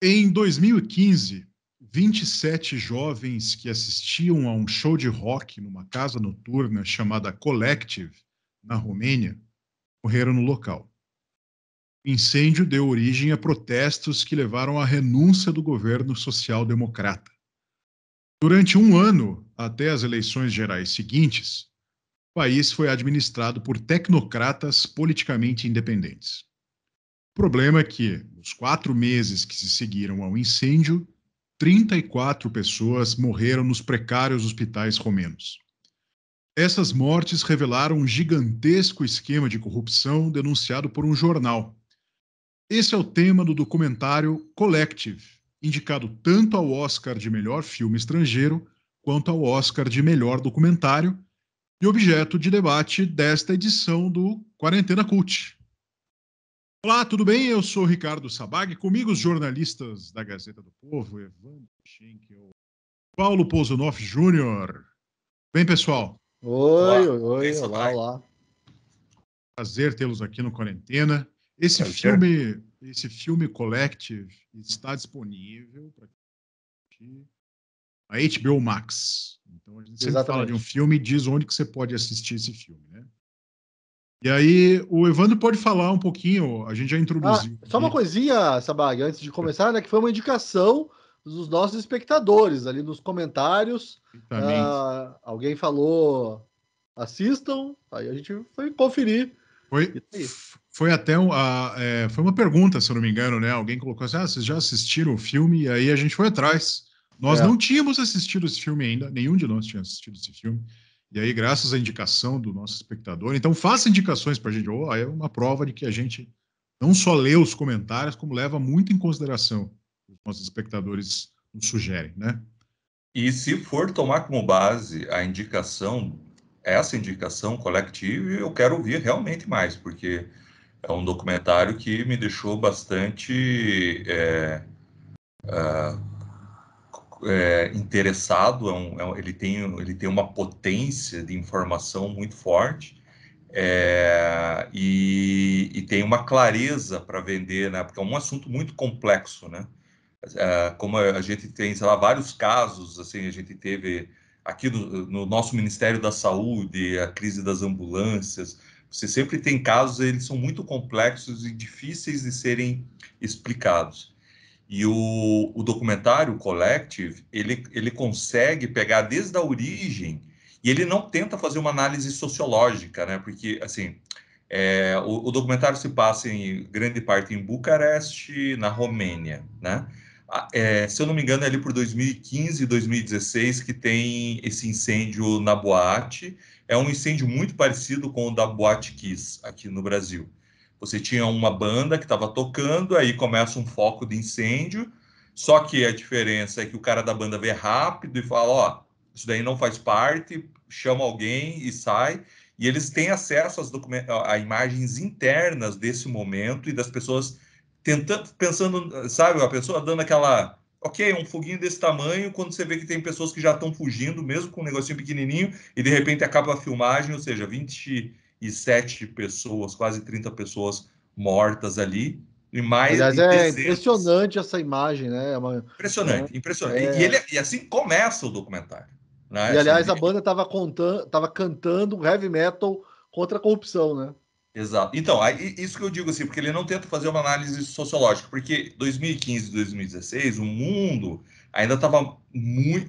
Em 2015, 27 jovens que assistiam a um show de rock numa casa noturna chamada Collective, na Romênia, morreram no local. O incêndio deu origem a protestos que levaram à renúncia do governo social-democrata. Durante um ano, até as eleições gerais seguintes, o país foi administrado por tecnocratas politicamente independentes problema é que, nos quatro meses que se seguiram ao incêndio, 34 pessoas morreram nos precários hospitais romenos. Essas mortes revelaram um gigantesco esquema de corrupção denunciado por um jornal. Esse é o tema do documentário Collective, indicado tanto ao Oscar de melhor filme estrangeiro quanto ao Oscar de melhor documentário e objeto de debate desta edição do Quarentena Cult. Olá, tudo bem? Eu sou Ricardo Sabag, comigo os jornalistas da Gazeta do Povo, Evandro Schenkel, Paulo Pozonoff Júnior. Bem, pessoal? Oi, olá. oi, oi, olá, olá. Prazer tê-los aqui no Quarentena. Esse Prazer. filme, esse filme Collective está disponível para a HBO Max. Então a gente sempre Exatamente. fala de um filme e diz onde que você pode assistir esse filme, né? E aí, o Evandro pode falar um pouquinho, a gente já introduziu. Ah, só uma coisinha, Sabag, antes de começar, né? Que foi uma indicação dos nossos espectadores ali nos comentários. Ah, alguém falou, assistam, aí a gente foi conferir. Foi, tá foi até um, a, é, foi uma pergunta, se eu não me engano, né? Alguém colocou assim: ah, vocês já assistiram o filme? E aí a gente foi atrás. Nós é. não tínhamos assistido esse filme ainda, nenhum de nós tinha assistido esse filme. E aí, graças à indicação do nosso espectador, então faça indicações para a gente. Oh, é uma prova de que a gente não só lê os comentários, como leva muito em consideração os nossos espectadores nos sugerem, né? E se for tomar como base a indicação, essa indicação coletiva, eu quero ouvir realmente mais, porque é um documentário que me deixou bastante é, é, é, interessado, é um, é, ele, tem, ele tem uma potência de informação muito forte é, e, e, tem uma clareza para vender, né? Porque é um assunto muito complexo, né? É, como a gente tem, sei lá, vários casos, assim, a gente teve aqui no, no nosso Ministério da Saúde, a crise das ambulâncias, você sempre tem casos, eles são muito complexos e difíceis de serem explicados. E o, o documentário Collective, ele, ele consegue pegar desde a origem e ele não tenta fazer uma análise sociológica, né? Porque, assim, é, o, o, documentário se passa em grande parte em Bucareste, na Romênia, né? É, se eu não me engano, é ali por 2015 e 2016 que tem esse incêndio na Boate. É um incêndio muito parecido com o da Boate Kiss aqui no Brasil. Você tinha uma banda que estava tocando, aí começa um foco de incêndio. Só que a diferença é que o cara da banda vê rápido e fala: ó, isso daí não faz parte, chama alguém e sai. E eles têm acesso às a imagens internas desse momento e das pessoas tentando, pensando, sabe, a pessoa dando aquela. Ok, um foguinho desse tamanho, quando você vê que tem pessoas que já estão fugindo, mesmo com um negocinho pequenininho, e de repente acaba a filmagem, ou seja, 20, e sete pessoas, quase 30 pessoas mortas ali. E mais Aliás, é impressionante essa imagem, né? É uma... Impressionante, né? impressionante. É... E, ele, e assim começa o documentário. Né? E assim, aliás, a né? banda estava contando, estava cantando heavy metal contra a corrupção, né? Exato. Então, aí, isso que eu digo assim, porque ele não tenta fazer uma análise sociológica, porque 2015, 2016, o mundo ainda estava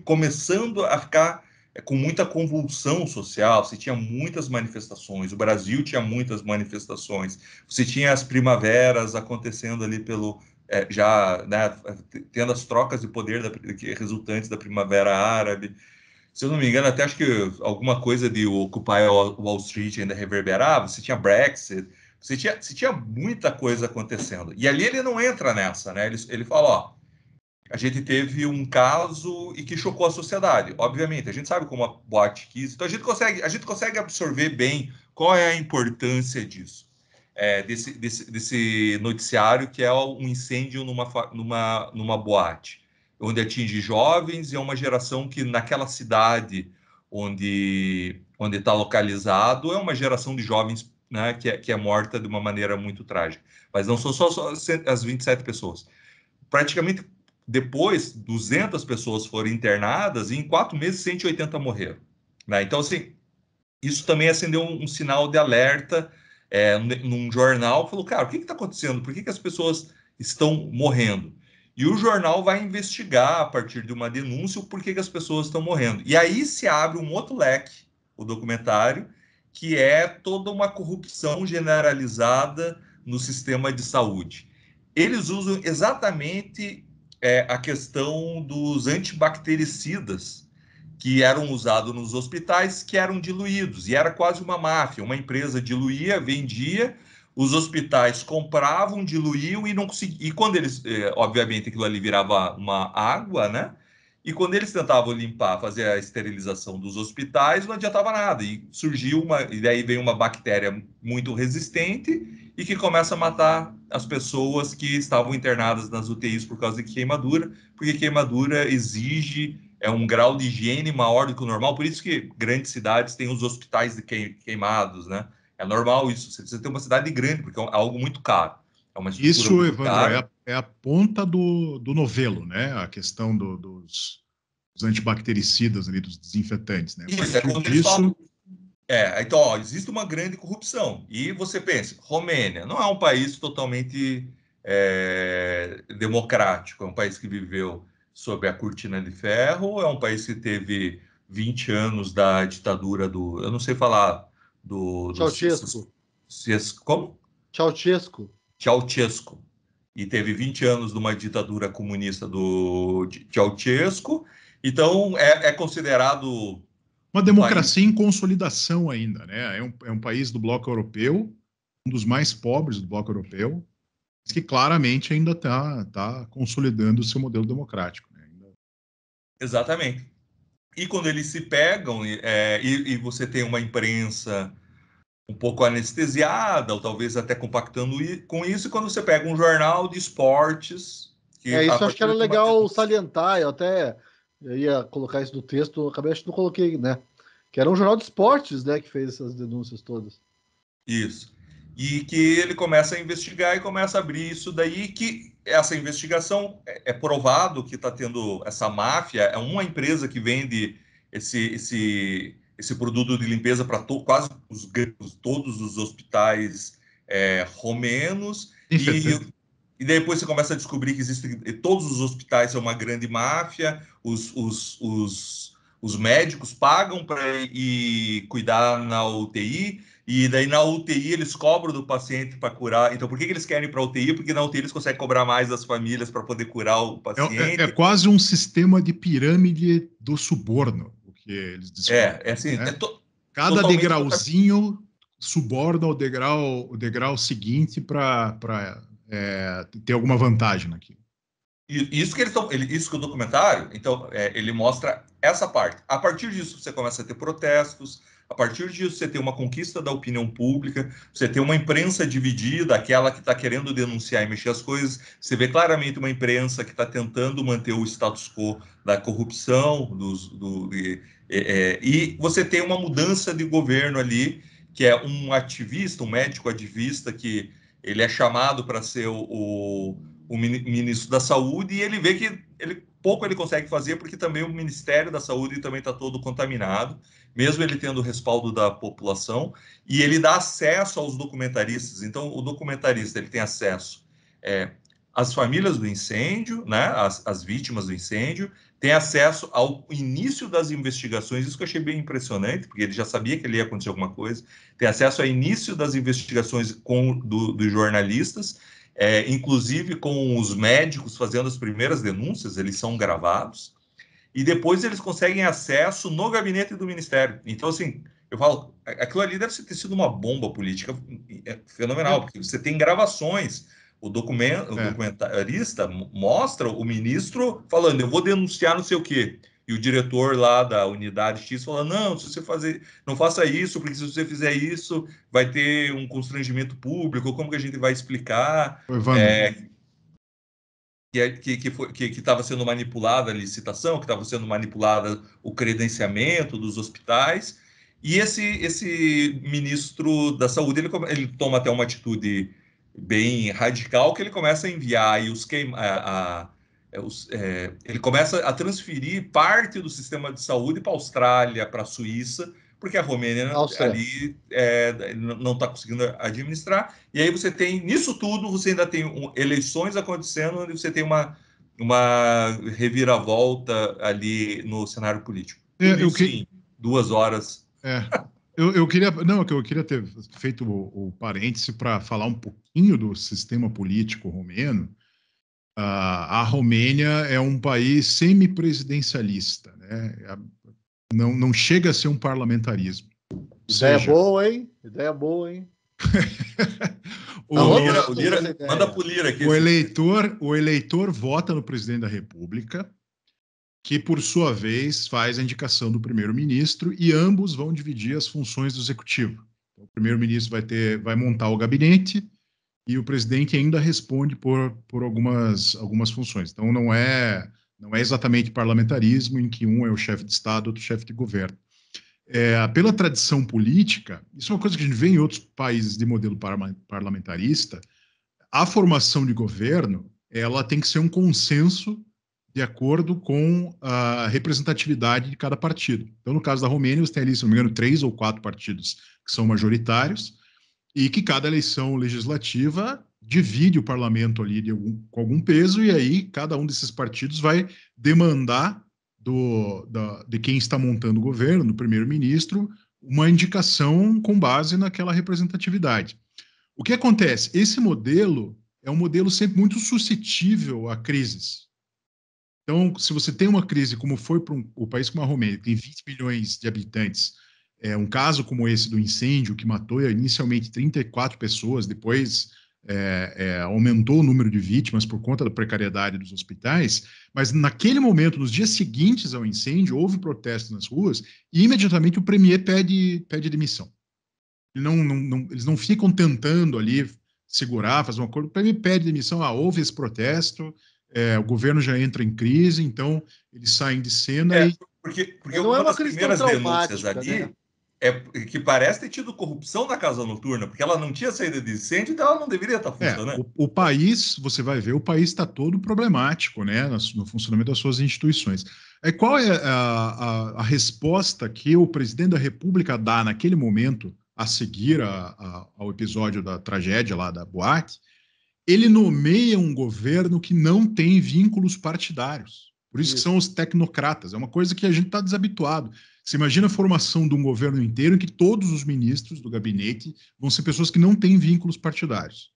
começando a ficar é com muita convulsão social, você tinha muitas manifestações, o Brasil tinha muitas manifestações, você tinha as primaveras acontecendo ali pelo. É, já né, tendo as trocas de poder da, resultantes da Primavera Árabe. Se eu não me engano, até acho que alguma coisa de Occupy Wall Street ainda reverberava, você tinha Brexit, você tinha, você tinha muita coisa acontecendo. E ali ele não entra nessa, né? Ele, ele fala, ó, a gente teve um caso e que chocou a sociedade. Obviamente, a gente sabe como a boate quis, então a gente consegue, a gente consegue absorver bem qual é a importância disso, é, desse, desse, desse, noticiário que é um incêndio numa, numa, numa boate, onde atinge jovens e é uma geração que naquela cidade onde onde está localizado é uma geração de jovens né, que, é, que é morta de uma maneira muito trágica. Mas não são só, só as 27 pessoas. Praticamente depois, 200 pessoas foram internadas e em quatro meses 180 morreram. Né? Então, assim, isso também acendeu um, um sinal de alerta é, num jornal. Falou, cara, o que está acontecendo? Por que, que as pessoas estão morrendo? E o jornal vai investigar a partir de uma denúncia o porquê que as pessoas estão morrendo. E aí se abre um outro leque, o documentário, que é toda uma corrupção generalizada no sistema de saúde. Eles usam exatamente é, a questão dos antibactericidas que eram usados nos hospitais, que eram diluídos, e era quase uma máfia. Uma empresa diluía, vendia, os hospitais compravam, diluíam e não conseguiam. E quando eles, é, obviamente, aquilo ali virava uma água, né? E quando eles tentavam limpar, fazer a esterilização dos hospitais, não adiantava nada. E surgiu uma, e daí veio uma bactéria muito resistente e que começa a matar as pessoas que estavam internadas nas UTIs por causa de queimadura, porque queimadura exige é um grau de higiene maior do que o normal, por isso que grandes cidades têm os hospitais de queimados, né? É normal isso, você precisa ter uma cidade grande, porque é, é algo muito caro. É uma isso, Evandro, é a, é a, ponta do, do novelo, né? A questão do, dos, dos antibactericidas ali, dos desinfetantes, né? Isso, é é, então, ó, existe uma grande corrupção. E você pensa, Romênia não é um país totalmente é, democrático, é um país que viveu sob a cortina de ferro, é um país que teve 20 anos da ditadura do. Eu não sei falar do. Ceausescu. como? Ceausescu. Ceausescu. E teve 20 anos de uma ditadura comunista do Ceausescu. Então, é, é considerado uma democracia em consolidação ainda, né? É um, é um país do bloco europeu, um dos mais pobres do bloco europeu, que claramente ainda está tá consolidando o seu modelo democrático. Né? Exatamente. E quando eles se pegam é, e, e, você tem uma imprensa um pouco anestesiada, ou talvez até compactando com isso, e quando você pega um jornal de esportes. é, isso acho que era legal salientar, eu até eu ia colocar isso no texto, acabei acho que não coloquei, né? Que era um jornal de esportes, né, que fez essas denúncias todas. Isso. E que ele começa a investigar e começa a abrir isso daí que essa investigação é, é provado que está tendo essa máfia, é uma empresa que vende esse esse esse produto de limpeza para to, quase os, todos os hospitais é, romenos e e depois você começa a descobrir que existem todos os hospitais são uma grande máfia, os, os, os, os médicos pagam para ir cuidar na UTI, e daí na UTI eles cobram do paciente para curar. Então, por que, que eles querem ir para a UTI? Porque na UTI eles conseguem cobrar mais das famílias para poder curar o paciente. É, é, é, quase um sistema de pirâmide do suborno, o que eles É, é assim. Né? É to, Cada degrauzinho suborna o degrau, o degrau seguinte para é, ter alguma vantagem naquilo. Isso que eles estão, isso que o documentário, então, é, ele mostra essa parte. A partir disso você começa a ter protestos, a partir disso você tem uma conquista da opinião pública, você tem uma imprensa dividida, aquela que está querendo denunciar e mexer as coisas. Você vê claramente uma imprensa que está tentando manter o status quo da corrupção, dos, do, e, é, e você tem uma mudança de governo ali, que é um ativista, um médico ativista que ele é chamado para ser o, o, o, ministro da Saúde e ele vê que ele, pouco ele consegue fazer porque também o Ministério da Saúde também está todo contaminado, mesmo ele tendo o respaldo da população, e ele dá acesso aos documentaristas. Então, o documentarista ele tem acesso é, famílias do incêndio, né, as, vítimas do incêndio, tem acesso ao início das investigações, isso que eu achei bem impressionante, porque ele já sabia que ali ia acontecer alguma coisa, tem acesso ao início das investigações com, do, dos jornalistas, é, inclusive com os médicos fazendo as primeiras denúncias, eles são gravados, e depois eles conseguem acesso no gabinete do Ministério. Então, assim, eu falo, aquilo ali deve ter sido uma bomba política é, fenomenal, é. porque você tem gravações o, documento, é. o documentarista mostra o ministro falando, eu vou denunciar não sei o quê. E o diretor lá da unidade X fala, não, se você fazer, não faça isso, porque se você fizer isso, vai ter um constrangimento público, como que a gente vai explicar? É, é, que que que estava sendo manipulada a licitação, que estava sendo manipulada o credenciamento dos hospitais. E esse, esse ministro da saúde, ele, ele toma até uma atitude bem radical que ele começa a enviar e os queima, a, a é, é ele começa a transferir parte do sistema de saúde para a Austrália, para a Suíça, porque a Romênia Nossa. ali é, não está conseguindo administrar. E aí você tem, nisso tudo, você ainda tem um, eleições acontecendo, onde você tem uma, uma reviravolta ali no cenário político. É, Tudo que... duas horas. É. Eu, eu queria, não, é eu queria ter feito o, o parêntese para falar um pouquinho do sistema político romeno. Uh, a Romênia é um país semipresidencialista, né? É não, não chega a ser um parlamentarismo. Ideia seja... boa, hein? Ideia boa, hein? o, não, Lira, o Lira, manda pro Lira aqui. O eleitor, o eleitor vota no presidente da República que, por sua vez, faz a indicação do primeiro-ministro e ambos vão dividir as funções do executivo. Então, o primeiro-ministro vai, ter, vai montar o gabinete e o presidente ainda responde por, por algumas, algumas funções. Então, não é, não é exatamente parlamentarismo em que um é o chefe de Estado, outro chefe de governo. É, pela tradição política, isso é uma coisa que a gente vê em outros países de modelo parlamentarista, a formação de governo ela tem que ser um consenso de acordo com a representatividade de cada partido. Então, no caso da Romênia, você tem ali, se não me engano, três ou quatro partidos que são majoritários e que cada eleição legislativa divide o parlamento ali algum, com algum peso e aí cada um desses partidos vai demandar do, da, de quem está montando o governo, do primeiro-ministro, uma indicação com base naquela representatividade. O que acontece? Esse modelo é um modelo sempre muito suscetível a crises. Então, se você tem uma crise, como foi para um, o país como a Romênia, que tem 20 milhões de habitantes, é, um caso como esse do incêndio, que matou é, inicialmente 34 pessoas, depois é, é, aumentou o número de vítimas por conta da precariedade dos hospitais, mas naquele momento, nos dias seguintes ao incêndio, houve protestos nas ruas e imediatamente o premier pede, pede demissão. Ele não, não, não, eles não ficam tentando ali segurar, fazer um acordo, o premier pede demissão, ah, houve esse protesto, é, o governo já entra em crise, então eles saem de cena é, e... Porque, porque não é uma das primeiras denúncias ali né? é que parece ter tido corrupção na Casa Noturna, porque ela não tinha saída de incêndio, então ela não deveria estar é, funcionando. É, o, o, país, você vai ver, o país está todo problemático né, no, no, funcionamento das suas instituições. É, qual é a, a, a, resposta que o presidente da República dá naquele momento, a seguir a, ao episódio da tragédia lá da Boate, ele nomeia um governo que não tem vínculos partidários. Por isso, que são os tecnocratas. É uma coisa que a gente está desabituado. Você imagina a formação de um governo inteiro em que todos os ministros do gabinete vão ser pessoas que não têm vínculos partidários.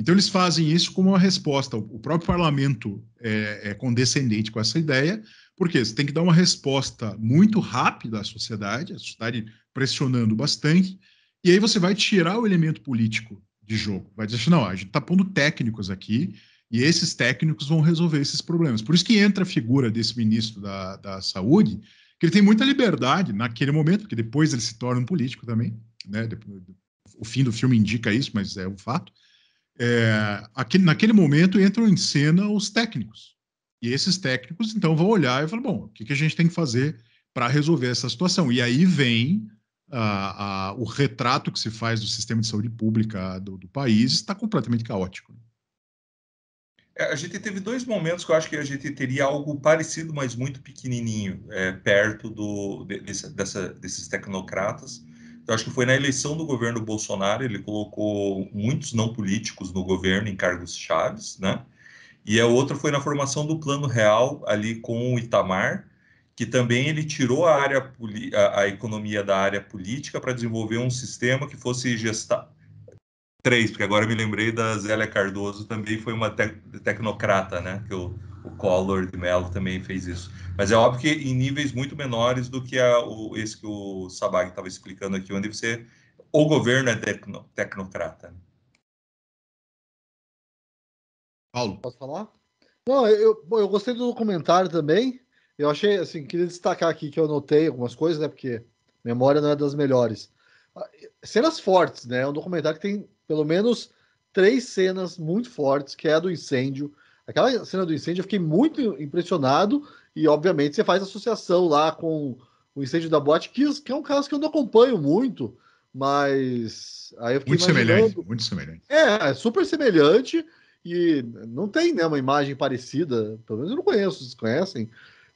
Então, eles fazem isso como uma resposta. O próprio parlamento é, é condescendente com essa ideia, porque você tem que dar uma resposta muito rápida à sociedade, a sociedade pressionando bastante, e aí você vai tirar o elemento político de jogo. Vai dizer, assim, não, a gente está pondo técnicos aqui e esses técnicos vão resolver esses problemas. Por isso que entra a figura desse ministro da, da saúde, que ele tem muita liberdade naquele momento, porque depois ele se torna um político também, né? O fim do filme indica isso, mas é um fato. É, naquele momento entram em cena os técnicos. E esses técnicos, então, vão olhar e falar, bom, o que, que a gente tem que fazer para resolver essa situação? E aí vem a, o retrato que se faz do sistema de saúde pública do, do país está uhum. completamente caótico. É, a gente teve dois momentos que eu acho que a gente teria algo parecido, mas muito pequenininho, é, perto do, desse, dessa, desses tecnocratas. Eu acho que foi na eleição do governo Bolsonaro, ele colocou muitos não políticos no governo em cargos chaves, né? E a outra foi na formação do Plano Real ali com o Itamar, que também ele tirou a, área, a, a economia da área política para desenvolver um sistema que fosse gestar três, porque agora me lembrei da Zélia Cardoso, também foi uma te tecnocrata, né? Que o, o Collor de Mello também fez isso. Mas é óbvio que em níveis muito menores do que a, o, esse que o Sabag estava explicando aqui, onde você o governo é tecno, tecnocrata. Né. Paulo. Posso falar? Não, eu, eu gostei do comentário também. Eu achei, assim, queria destacar aqui que eu notei algumas coisas, né? Porque memória não é das melhores. Ah, cenas fortes, né? É um documentário que tem pelo menos três cenas muito fortes, que é a do incêndio. Aquela cena do incêndio eu fiquei muito impressionado e, obviamente, você faz associação lá com o incêndio da Boate Kiss, que é um caso que eu não acompanho muito, mas aí eu muito semelhante, muito semelhante. É, é super semelhante e não tem né, uma imagem parecida, pelo menos eu não conheço, vocês conhecem?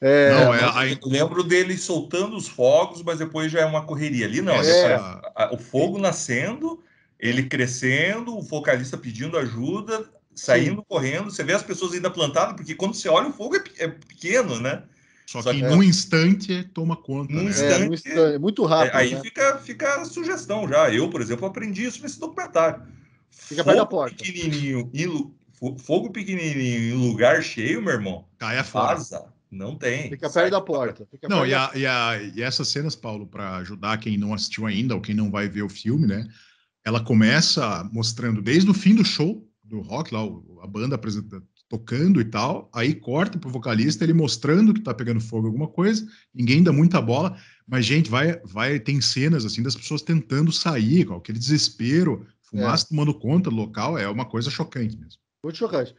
É, não, é, Lembro dele soltando os fogos, mas depois já é uma correria. Ali não, é. Tá- a, o fogo nascendo, ele crescendo, o vocalista pedindo ajuda, saindo Sim. correndo. Você vê as pessoas ainda plantadas, porque quando você olha o fogo é, é pequeno, né? Só, Só que, que num instante é, toma conta. Num né? instante, num é, é, instante, muito rápido. aí né? fica, fica a sugestão já. Eu, por exemplo, aprendi isso nesse documentário. Fica fogo perto da porta. Pequenininho, fogo pequenininho em lugar cheio, meu irmão. Cai fora. Vaza. Não tem. Fica perto da porta. Fica não, e, a, da... e, a, e essas cenas, Paulo, para ajudar quem não assistiu ainda ou quem não vai ver o filme, né? Ela começa mostrando desde o fim do show do rock, lá, a banda tocando e tal, aí corta pro vocalista, ele mostrando que tá pegando fogo alguma coisa, ninguém dá muita bola, mas, gente, vai, vai, tem cenas, assim, das pessoas tentando sair, com aquele desespero, fumaça é. tomando conta do local, é uma coisa chocante mesmo. Muito chocante.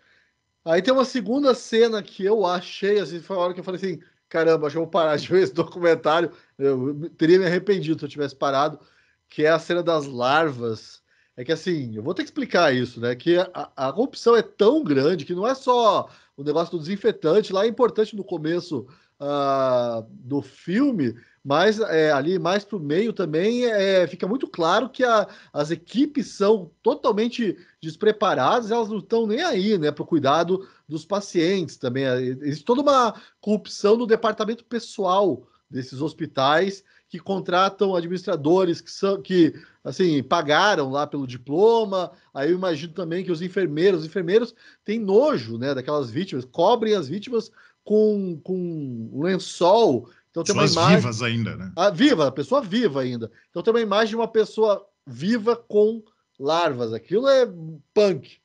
Aí tem uma segunda cena que eu achei, assim, foi a hora que eu falei assim, caramba, acho que eu vou parar de ver esse documentário. Eu teria me arrependido se eu tivesse parado, que é a cena das larvas. É que assim, eu vou ter que explicar isso, né? Que a, a corrupção é tão grande que não é só o negócio do desinfetante, lá é importante no começo uh, do filme, mas é, ali mais para o meio também é, fica muito claro que a, as equipes são totalmente despreparadas, elas não estão nem aí né, para o cuidado dos pacientes também. Existe toda uma corrupção no departamento pessoal desses hospitais que contratam administradores que são que assim pagaram lá pelo diploma. Aí eu imagino também que os enfermeiros, os enfermeiros têm nojo, né, daquelas vítimas, cobrem as vítimas com, com lençol. Então tem Pessoas uma imagem. vivas ainda, né? Ah, viva, a pessoa viva ainda. Então tem uma imagem de uma pessoa viva com larvas. Aquilo é punk.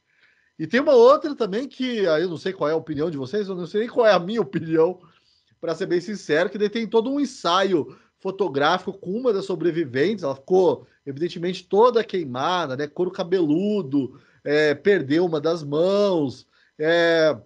E tem uma outra também que aí eu não sei qual é a opinião de vocês, eu não sei nem qual é a minha opinião, para ser bem sincero, que daí tem todo um ensaio fotográfico com uma das sobreviventes. Ela ficou, evidentemente, toda queimada, né? Couro cabeludo, é, perdeu uma das mãos. É,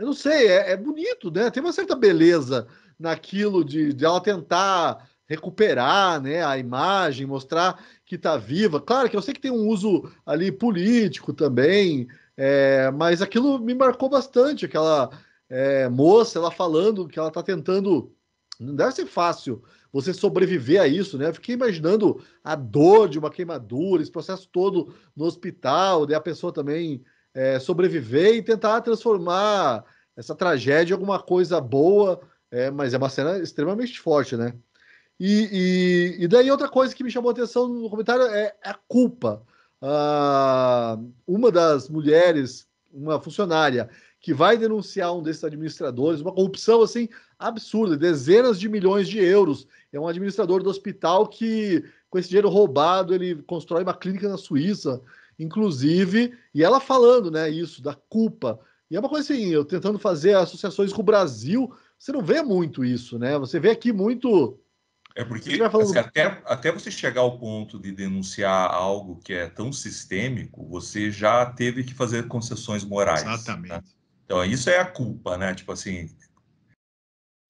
eu não sei, é, é, bonito, né? Tem uma certa beleza naquilo de, de ela tentar recuperar né, a imagem, mostrar que está viva. Claro que eu sei que tem um uso ali político também, é, mas aquilo me marcou bastante, aquela é, moça, ela falando que ela está tentando. Não deve ser fácil você sobreviver a isso, né? Eu fiquei imaginando a dor de uma queimadura, esse processo todo no hospital, daí a pessoa também é, sobreviver e tentar transformar essa tragédia em alguma coisa boa, é, mas é uma cena extremamente forte, né? E, e, e, daí outra coisa que me chamou a atenção no comentário é a culpa. Ah, uma das mulheres, uma funcionária, que vai denunciar um desses administradores, uma corrupção assim absurda, dezenas de milhões de euros. É um administrador do hospital que, com esse dinheiro roubado, ele constrói uma clínica na Suíça inclusive, e ela falando, né, isso, da culpa. E é uma coisa assim, eu tentando fazer associações com o Brasil, você não vê muito isso, né? Você vê aqui muito. É porque falando... assim, até, até você chegar ao ponto de denunciar algo que é tão sistêmico, você já teve que fazer concessões morais. Né? Exatamente. Né? Então, isso é a culpa, né? Tipo assim,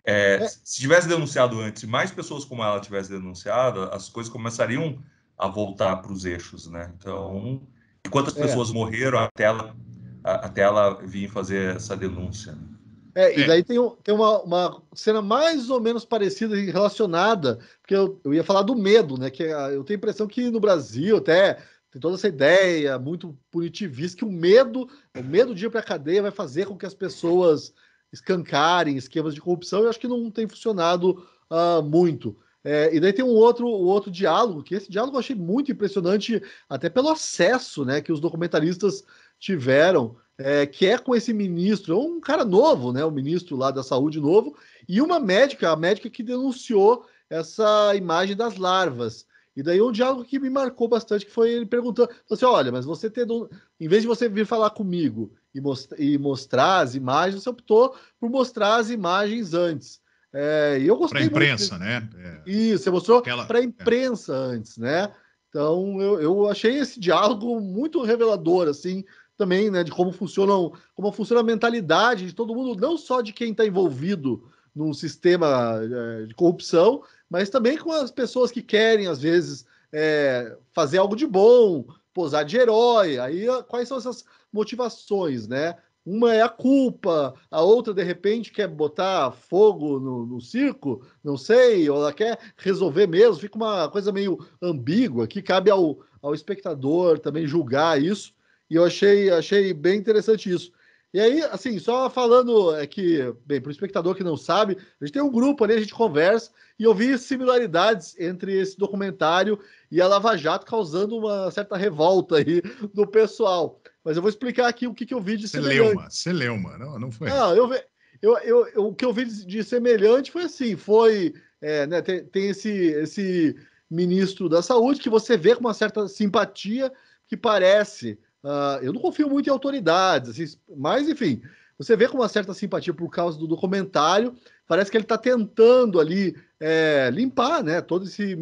é, é. se tivesse denunciado antes, mais pessoas como ela tivesse denunciado, as coisas começariam a voltar para os eixos, né? Então, e quantas é. pessoas morreram até ela, até ela vir fazer essa denúncia. Né? É, e é. daí tem, tem uma, uma, cena mais ou menos parecida e relacionada, porque eu, eu ia falar do medo, né? Que ah, eu tenho a impressão que no Brasil até tem toda essa ideia muito punitivista que o medo, o medo de ir para a cadeia vai fazer com que as pessoas escancarem esquemas de corrupção, e acho que não tem funcionado uh, muito. É, e daí tem um outro, um outro diálogo, que esse diálogo eu achei muito impressionante, até pelo acesso né, que os documentaristas tiveram, é, que é com esse ministro, é um cara novo, né, o ministro lá da saúde novo, e uma médica, a médica que denunciou essa imagem das larvas. E daí um diálogo que me marcou bastante, que foi ele perguntando, assim, olha, mas você tendo, em vez de você vir falar comigo e, most e mostrar as imagens, você optou por mostrar as imagens antes. É, e eu gostei. Para a imprensa, muito. né? É. Isso, você mostrou Aquela... para a imprensa é. antes, né? Então eu, eu achei esse diálogo muito revelador, assim, também, né? De como funciona como funciona a mentalidade de todo mundo, não só de quem está envolvido num sistema é, de corrupção, mas também com as pessoas que querem, às vezes, é, fazer algo de bom, posar de herói. Aí, quais são essas motivações, né? Uma é a culpa, a outra, de repente, quer botar fogo no, no circo, não sei, ou ela quer resolver mesmo, fica uma coisa meio ambígua, que cabe ao, ao espectador também julgar isso, e eu achei, achei bem interessante isso. E aí, assim, só falando é que, bem, para o espectador que não sabe, a gente tem um grupo ali, a gente conversa, e eu vi similaridades entre esse documentário e a Lava Jato causando uma certa revolta aí do pessoal mas eu vou explicar aqui o que, que eu vi de Cê semelhante. Celeuma, não, não foi. Ah, eu, eu, eu, eu, o que eu vi de semelhante foi assim, foi, é, né, tem, tem esse, esse ministro da saúde que você vê com uma certa simpatia que parece, uh, eu não confio muito em autoridades, assim, mas enfim, você vê com uma certa simpatia por causa do documentário, parece que ele está tentando ali é, limpar né, todo esse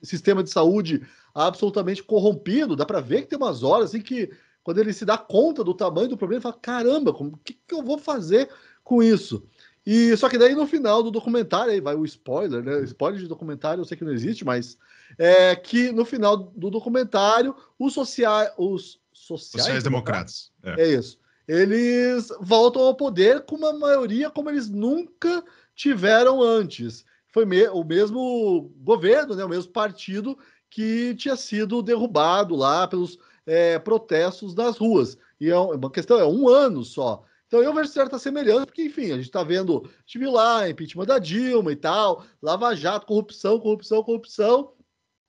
sistema de saúde absolutamente corrompido. Dá para ver que tem umas horas assim que quando ele se dá conta do tamanho do problema, ele fala: caramba, o que, que eu vou fazer com isso? E só que daí no final do documentário, aí vai o spoiler, né? Spoiler de documentário, eu sei que não existe, mas é que no final do documentário, os, sociais, os sociais, sociais democratas, é. é. isso, eles voltam ao poder com uma maioria como eles nunca tiveram antes. Foi me o mesmo governo, né? o mesmo partido que tinha sido derrubado lá pelos é, protestos nas ruas. E é, é uma questão, é um ano só. Então eu vejo certa semelhança, porque, enfim, a gente está vendo, a gente viu lá, impeachment da Dilma e tal, Lava Jato, corrupção, corrupção, corrupção.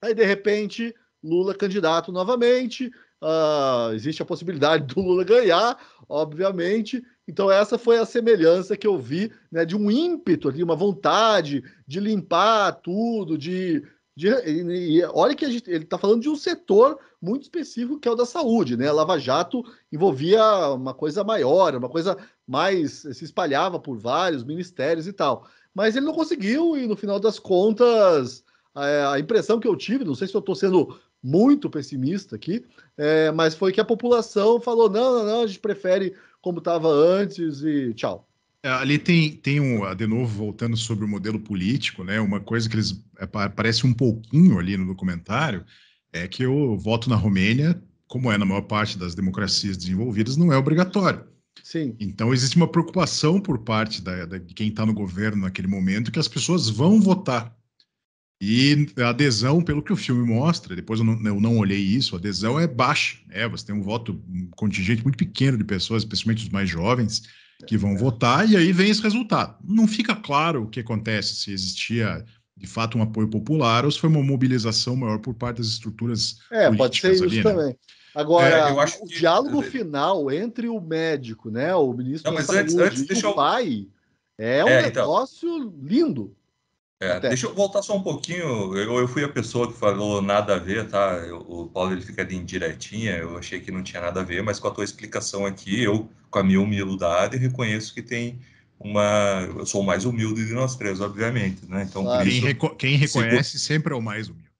Aí, de repente, Lula candidato novamente. Uh, existe a possibilidade do Lula ganhar, obviamente. Então, essa foi a semelhança que eu vi né, de um ímpeto, de uma vontade de limpar tudo, de de, e, e, olha que gente, ele está falando de um setor muito específico que é o da saúde, né? A Lava Jato envolvia uma coisa maior, uma coisa mais se espalhava por vários ministérios e tal. Mas ele não conseguiu e no final das contas a, é, a impressão que eu tive, não sei se eu estou sendo muito pessimista aqui, é, mas foi que a população falou não, não, não, a gente prefere como estava antes e tchau. É, ali tem, tem um, ah, de novo, voltando sobre o modelo político, né? Uma coisa que eles é, aparece um pouquinho ali no documentário é que o voto na Romênia, como é na maior parte das democracias desenvolvidas, não é obrigatório. Sim. Então existe uma preocupação por parte da, da de quem está no governo naquele momento que as pessoas vão votar. E a adesão, pelo que o filme mostra, depois eu não, eu não olhei isso, a adesão é baixa. Né? Você tem um voto, um contingente muito pequeno de pessoas, especialmente os mais jovens que vão é. votar, e aí vem esse resultado. Não fica claro o que acontece, se existia de fato um apoio popular ou se foi uma mobilização maior por parte das estruturas é, políticas pode ser isso né? também. Agora, é, eu acho o que... diálogo é, é. final entre o médico, né, o ministro Não, da Saúde antes, antes, e o eu... pai é um é, negócio então... lindo. É, deixa eu voltar só um pouquinho. Eu, eu, fui a pessoa que falou nada a ver, tá? Eu, o Paulo ele fica de indiretinha, eu achei que não tinha nada a ver, mas com a tua explicação aqui, eu, com a minha humildade, reconheço que tem uma. Eu sou o mais humilde de nós três, obviamente, né? Então, claro. quem, reco quem, reconhece sigo... sempre é o mais humilde.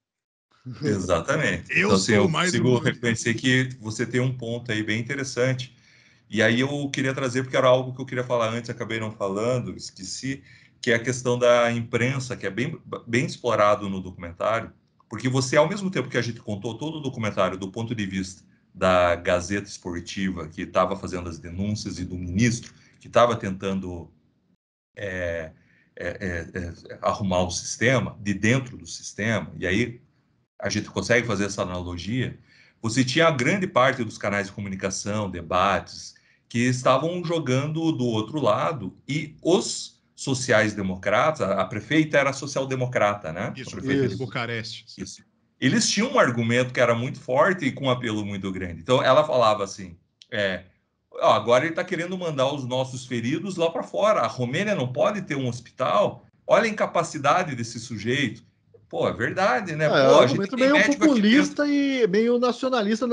Exatamente. eu então, assim, sou o mais consigo humilde. reconhecer que você tem um ponto aí bem interessante. E aí eu queria trazer, porque era algo que eu queria falar antes, acabei não falando, esqueci que é a questão da imprensa, que é bem, bem explorado no documentário, porque você, ao mesmo tempo que a gente contou todo o documentário do ponto de vista da Gazeta Esportiva, que estava fazendo as denúncias, e do ministro, que estava tentando é, é, é, é, arrumar o sistema, de dentro do sistema, e aí a gente consegue fazer essa analogia, você tinha a grande parte dos canais de comunicação, debates, que estavam jogando do outro lado, e os sociais-democratas, a, prefeita era social-democrata, né? Isso, prefeita isso. de Bucareste. Isso. Eles tinham um argumento que era muito forte e com um apelo muito grande. Então, ela falava assim: é, ó, agora ele está querendo mandar os nossos feridos lá para fora. A Romênia não pode ter um hospital. Olha a incapacidade desse sujeito. Pô, é verdade, né? É, Pô, é um argumento meio populista e meio nacionalista,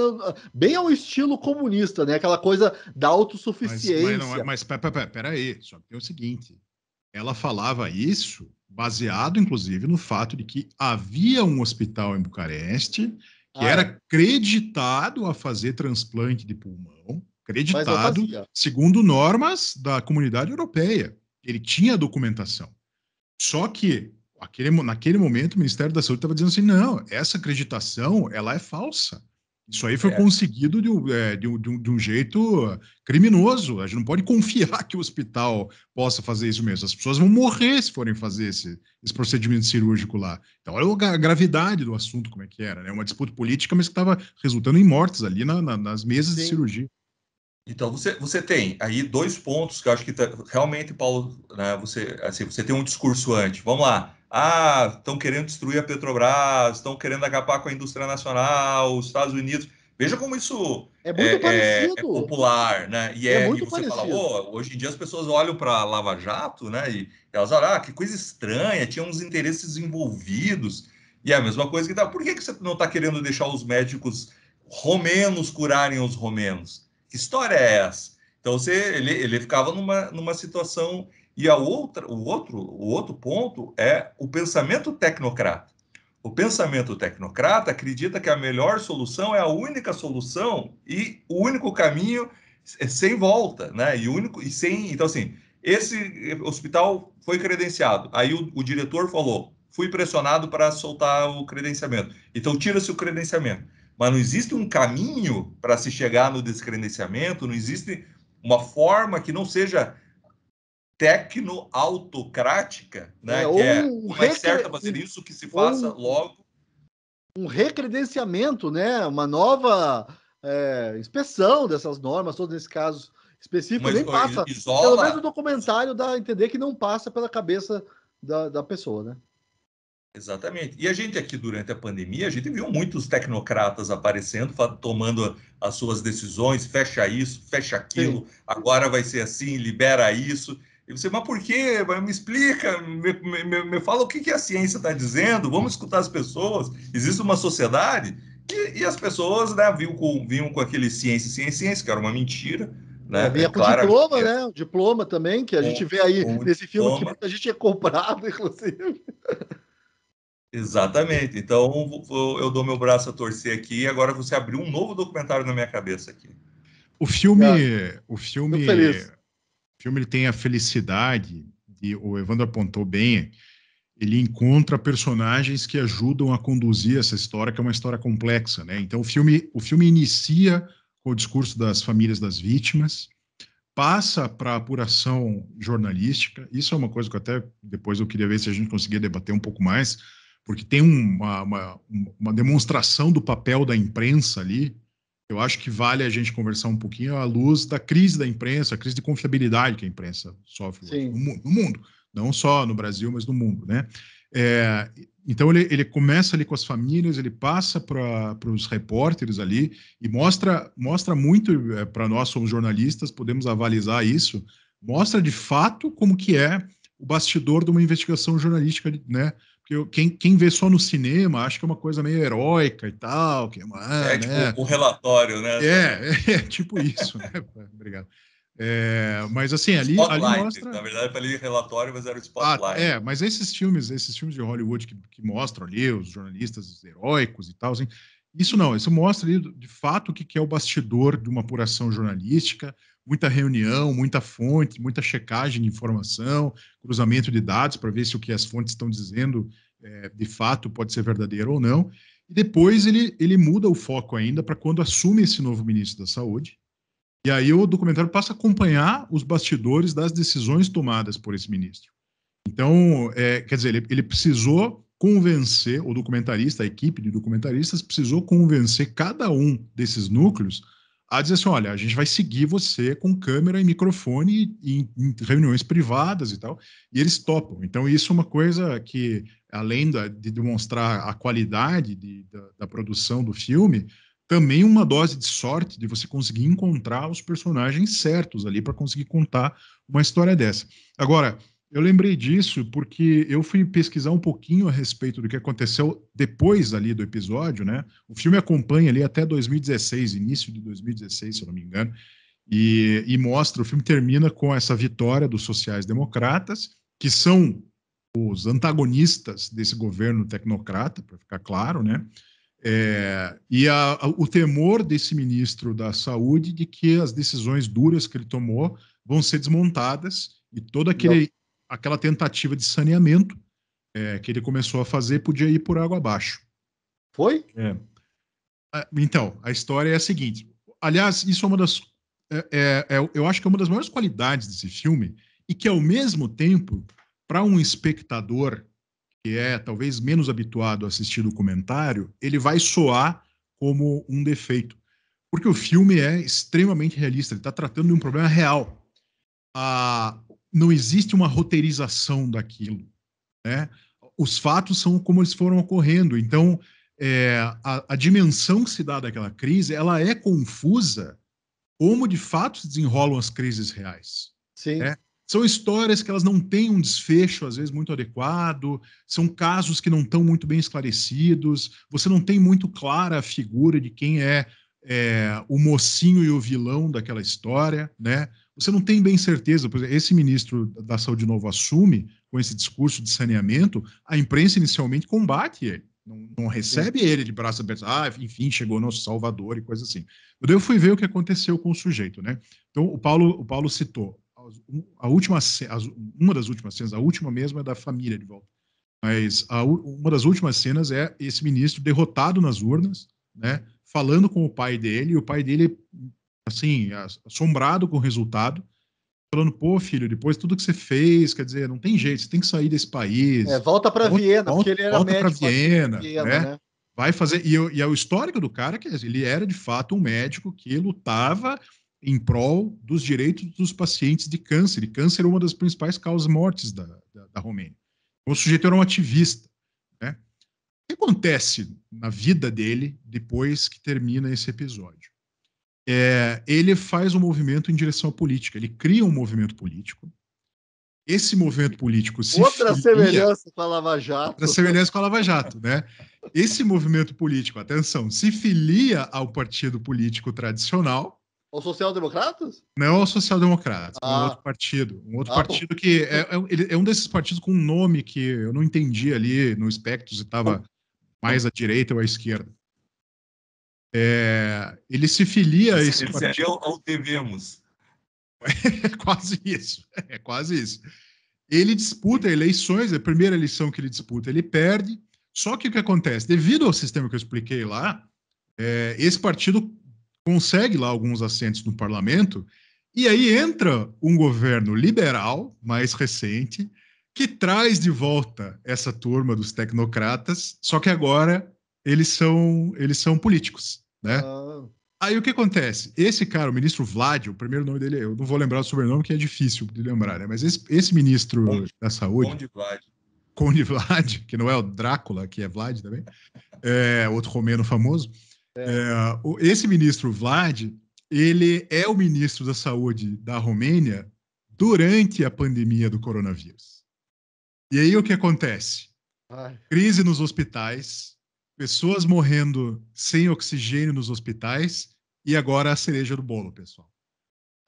bem ao estilo comunista, né? Aquela coisa da autossuficiência. Mas, mas, não, é, mas pera, pera, pera aí, só que é o seguinte: ela falava isso baseado, inclusive, no fato de que havia um hospital em Bucareste que ah, era é. creditado a fazer transplante de pulmão, creditado segundo normas da comunidade europeia. Ele tinha documentação. Só que aquele, naquele momento o Ministério da Saúde estava dizendo assim, não, essa acreditação ela é falsa. Isso aí foi é. conseguido de, é, de, de, de, um jeito criminoso. A gente não pode confiar que o hospital possa fazer isso mesmo. As pessoas vão morrer se forem fazer esse, esse procedimento cirúrgico lá. Então, olha a gravidade do assunto, como é que era. Né? Uma disputa política, mas que estava resultando em mortes ali na, na, nas mesas Sim. de cirurgia. Então você, você tem aí dois pontos que eu acho que tá, realmente, Paulo, né, você, assim, você tem um discurso antes. Vamos lá. Ah, estão querendo destruir a Petrobras, estão querendo acabar com a indústria nacional, os Estados Unidos. Veja como isso é, muito é, é, é popular, né? E, é, é muito e você parecido. fala, oh, hoje em dia as pessoas olham para Lava Jato, né? E elas olham, ah, que coisa estranha, tinha uns interesses envolvidos. E é a mesma coisa que dá. Tá, Por que, que você não está querendo deixar os médicos romenos curarem os romenos? Que história é essa? Então você, ele, ele ficava numa, numa situação e a outra, o outro, o outro ponto é o pensamento tecnocrata. O pensamento tecnocrata acredita que a melhor solução é a única solução e o único caminho é, sem volta, né? E único e sem, então assim, esse hospital foi credenciado. Aí o, o diretor falou, fui pressionado para soltar o credenciamento. Então tira-se o credenciamento. Mas não existe um caminho para se chegar no descredenciamento, não existe uma forma que não seja tecno-autocrática, né? É, que é um mais recre... certa para ser isso que se faça um, logo. Um recredenciamento, né? Uma nova é, inspeção dessas normas, todos nesse caso específico, Mas, nem passa. Isola... Pelo menos o documentário dá a entender que não passa pela cabeça da, da pessoa, né? Exatamente. E a gente aqui durante a pandemia, a gente viu muitos tecnocratas aparecendo, tomando as suas decisões, fecha isso, fecha aquilo, Sim. agora vai ser assim, libera isso. E você, mas por quê? Me explica, me, me, me fala o que, que a ciência está dizendo, vamos escutar as pessoas. Existe uma sociedade? E, e as pessoas né, vinham, com, vinham com aquele ciência, ciência, ciência, que era uma mentira, né? É, vinha é com claro, diploma, né? O diploma também, que a gente vê aí nesse diploma. filme que muita gente é comprado, inclusive. Exatamente. Então, eu dou meu braço a torcer aqui e agora você abriu um novo documentário na minha cabeça aqui. O filme, o filme, o filme ele tem a felicidade de o Evandro apontou bem, ele encontra personagens que ajudam a conduzir essa história, que é uma história complexa, né? Então o filme, o filme inicia com o discurso das famílias das vítimas, passa para apuração jornalística. Isso é uma coisa que até depois eu queria ver se a gente conseguia debater um pouco mais porque tem uma, uma, uma, demonstração do papel da imprensa ali. Eu acho que vale a gente conversar um pouquinho à luz da crise da imprensa, a crise de confiabilidade que a imprensa sofre no, no, mundo, não só no Brasil, mas no mundo, né? É, então ele, ele começa ali com as famílias, ele passa para os repórteres ali e mostra mostra muito é, para nós somos jornalistas, podemos avalizar isso, mostra de fato como que é o bastidor de uma investigação jornalística, né? eu, quem, quem vê só no cinema acha que é uma coisa meio heróica e tal. Que, ah, é, né? tipo o um relatório, né? É, é, é tipo isso. né? Obrigado. É, mas assim, ali, ali, mostra. Na verdade, eu falei relatório, mas era o ah, Spotlight. Ah, é, mas esses filmes, esses filmes de Hollywood que, que mostram ali os jornalistas heróicos e tal, assim, isso não, isso mostra ali de fato o que, que é o bastidor de uma apuração jornalística, muita reunião, muita fonte, muita checagem de informação, cruzamento de dados para ver se o que as fontes estão dizendo é, de fato pode ser verdadeiro ou não. E depois ele, ele muda o foco ainda para quando assume esse novo ministro da Saúde. E aí o documentário passa a acompanhar os bastidores das decisões tomadas por esse ministro. Então, é, quer dizer, ele, ele precisou convencer o documentarista, a equipe de documentaristas precisou convencer cada um desses núcleos a dizer assim: olha, a gente vai seguir você com câmera e microfone em, em, reuniões privadas e tal, e eles topam. Então, isso é uma coisa que, além da, de demonstrar a qualidade de, da, da, produção do filme, também uma dose de sorte de você conseguir encontrar os personagens certos ali para conseguir contar uma história dessa. Agora, eu lembrei disso porque eu fui pesquisar um pouquinho a respeito do que aconteceu depois ali do episódio, né? O filme acompanha ali até 2016, início de 2016, se eu não me engano, e, e mostra, o filme termina com essa vitória dos sociais-democratas, que são os antagonistas desse governo tecnocrata, para ficar claro, né? É, e a, a, o temor desse ministro da Saúde de que as decisões duras que ele tomou vão ser desmontadas e todo aquele aquela tentativa de saneamento é, que ele começou a fazer podia ir por água abaixo. Foi? É. Ah, então, a história é a seguinte. Aliás, isso é uma das. É, é, é, eu acho que é uma das maiores qualidades desse filme, e que ao mesmo tempo, para um espectador que é talvez menos habituado a assistir documentário, ele vai soar como um defeito. Porque o filme é extremamente realista, ele está tratando de um problema real. A, não existe uma roteirização daquilo. Né? Os fatos são como eles foram ocorrendo. Então, é, a, a, dimensão que se dá daquela crise, ela é confusa como de fato se desenrolam as crises reais. Né? São histórias que elas não têm um desfecho, às vezes, muito adequado, são casos que não estão muito bem esclarecidos, você não tem muito clara a figura de quem é é, o mocinho e o vilão daquela história, né? Você não tem bem certeza, por exemplo, esse ministro da Saúde novo assume com esse discurso de saneamento, a imprensa inicialmente combate ele, não, não recebe ele de braços abertos, ah, enfim, chegou nosso salvador e coisa assim. Eu fui ver o que aconteceu com o sujeito, né? Então, o Paulo, o Paulo citou, a última, uma das últimas cenas, a última mesmo é da família de volta. Mas a, uma das últimas cenas é esse ministro derrotado nas urnas, né? falando com o pai dele, e o pai dele, assim, assombrado com o resultado, falando, pô, filho, depois tudo que você fez, quer dizer, não tem jeito, você tem que sair desse país. É, volta para Viena, volta, porque ele era volta médico. Volta para Viena, Viena né? né? Vai fazer... E, e é o histórico do cara, que ele era, de fato, um médico que lutava em prol dos direitos dos pacientes de câncer. E câncer é uma das principais causas mortes da, da, da Romênia. O sujeito era um ativista que acontece na vida dele depois que termina esse episódio? É, ele faz um movimento em direção à política, ele cria um movimento político. Esse movimento político se Outra filia, semelhança com a Lava Jato. Outra semelhança com a Lava Jato, né? Esse movimento político, atenção, se filia ao partido político tradicional. Aos social-democratas? Não aos social-democratas, ah. um outro partido. Um outro ah, partido bom. que é, é, é, um desses partidos com um nome que eu não entendi ali no espectro e estava mais à direita ou à esquerda. É, ele se filia a esse ele partido. Seria ao Devemos. É quase isso. É quase isso. Ele disputa eleições, é a primeira eleição que ele disputa, ele perde. Só que o que acontece? Devido ao sistema que eu expliquei lá, é, esse partido consegue lá alguns assentos no parlamento, e aí entra um governo liberal mais recente, que traz de volta essa turma dos tecnocratas, só que agora eles são eles são políticos, né? Ah. Aí o que acontece? Esse cara, o ministro Vlad, o primeiro nome dele, eu não vou lembrar o sobrenome que é difícil de lembrar, né? Mas esse, esse ministro Conde, da saúde, Conde Vlad. Conde Vlad, que não é o Drácula, que é Vlad também, é outro romeno famoso. É. É, esse ministro Vlad, ele é o ministro da saúde da Romênia durante a pandemia do coronavírus. E aí o que acontece? Crise nos hospitais, pessoas morrendo sem oxigênio nos hospitais e agora a cereja do bolo, pessoal.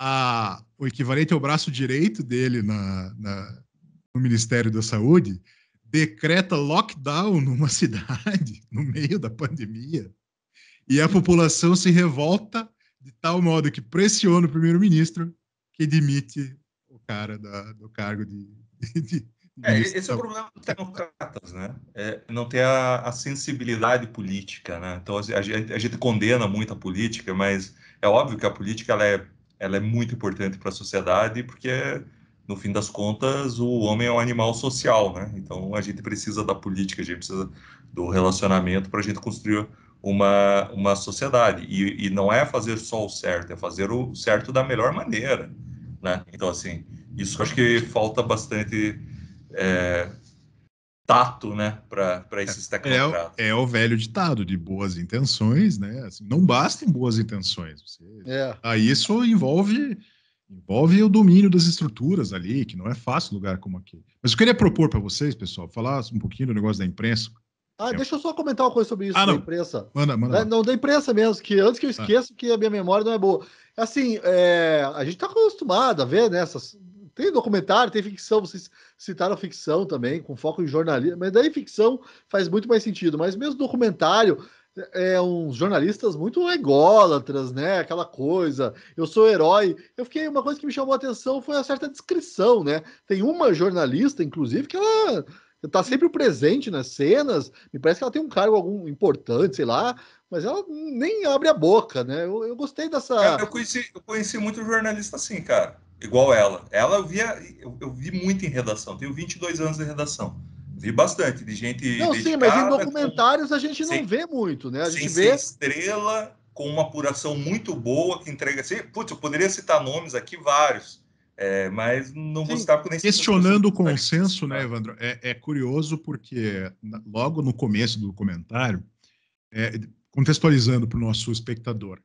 A, o equivalente ao braço direito dele na, na, no Ministério da Saúde decreta lockdown numa cidade no meio da pandemia e a população se revolta de tal modo que pressiona o primeiro-ministro que demite o cara da, do cargo de, de, é, esse é o problema dos tecnocratas, né? É não tem a, a, sensibilidade política, né? Então, a gente, a gente, condena muito a política, mas é óbvio que a política ela é, ela é muito importante para a sociedade, porque, no fim das contas, o homem é um animal social, né? Então, a gente precisa da política, a gente precisa do relacionamento para a gente construir uma, uma sociedade. E, e não é fazer só o certo, é fazer o certo da melhor maneira, né? Então, assim, isso acho que falta bastante é, tato, né, para esses é, é tecnocratas. É, é, o velho ditado de boas intenções, né? Assim, não bastam boas intenções. Você, é. Aí ah, isso envolve envolve o domínio das estruturas ali, que não é fácil lugar como aqui. Mas eu queria propor para vocês, pessoal, falar um pouquinho do negócio da imprensa. Ah, deixa eu só comentar uma coisa sobre isso ah, da imprensa. Manda, manda. É, não, da imprensa mesmo, que antes que eu ah. esqueça ah. que a minha memória não é boa. Assim, é, a gente está acostumado a ver, né? Essas, tem documentário, tem ficção, vocês citaram ficção também, com foco em jornalismo, mas daí ficção faz muito mais sentido, mas mesmo documentário, é, é, uns jornalistas muito ególatras, né? Aquela coisa, eu sou herói. Eu fiquei, uma coisa que me chamou a atenção foi a certa descrição, né? Tem uma jornalista, inclusive, que ela tá sempre presente nas cenas, me parece que ela tem um cargo algum importante, sei lá, mas ela nem abre a boca, né? Eu, eu gostei dessa. Cara, é, eu, conheci, eu conheci muito jornalista assim, cara igual ela. Ela eu via, eu, eu vi muito em redação. Tenho 22 anos de redação. Vi bastante de gente. Não, sim, mas em documentários com... a gente não sem, vê muito, né? A gente vê. estrela, com uma apuração muito boa, que entrega. Assim, putz, eu poderia citar nomes aqui, vários. É, mas não vou citar porque nem Questionando o consenso, né, Evandro? É, é, curioso porque logo no começo do documentário é, contextualizando para o nosso espectador,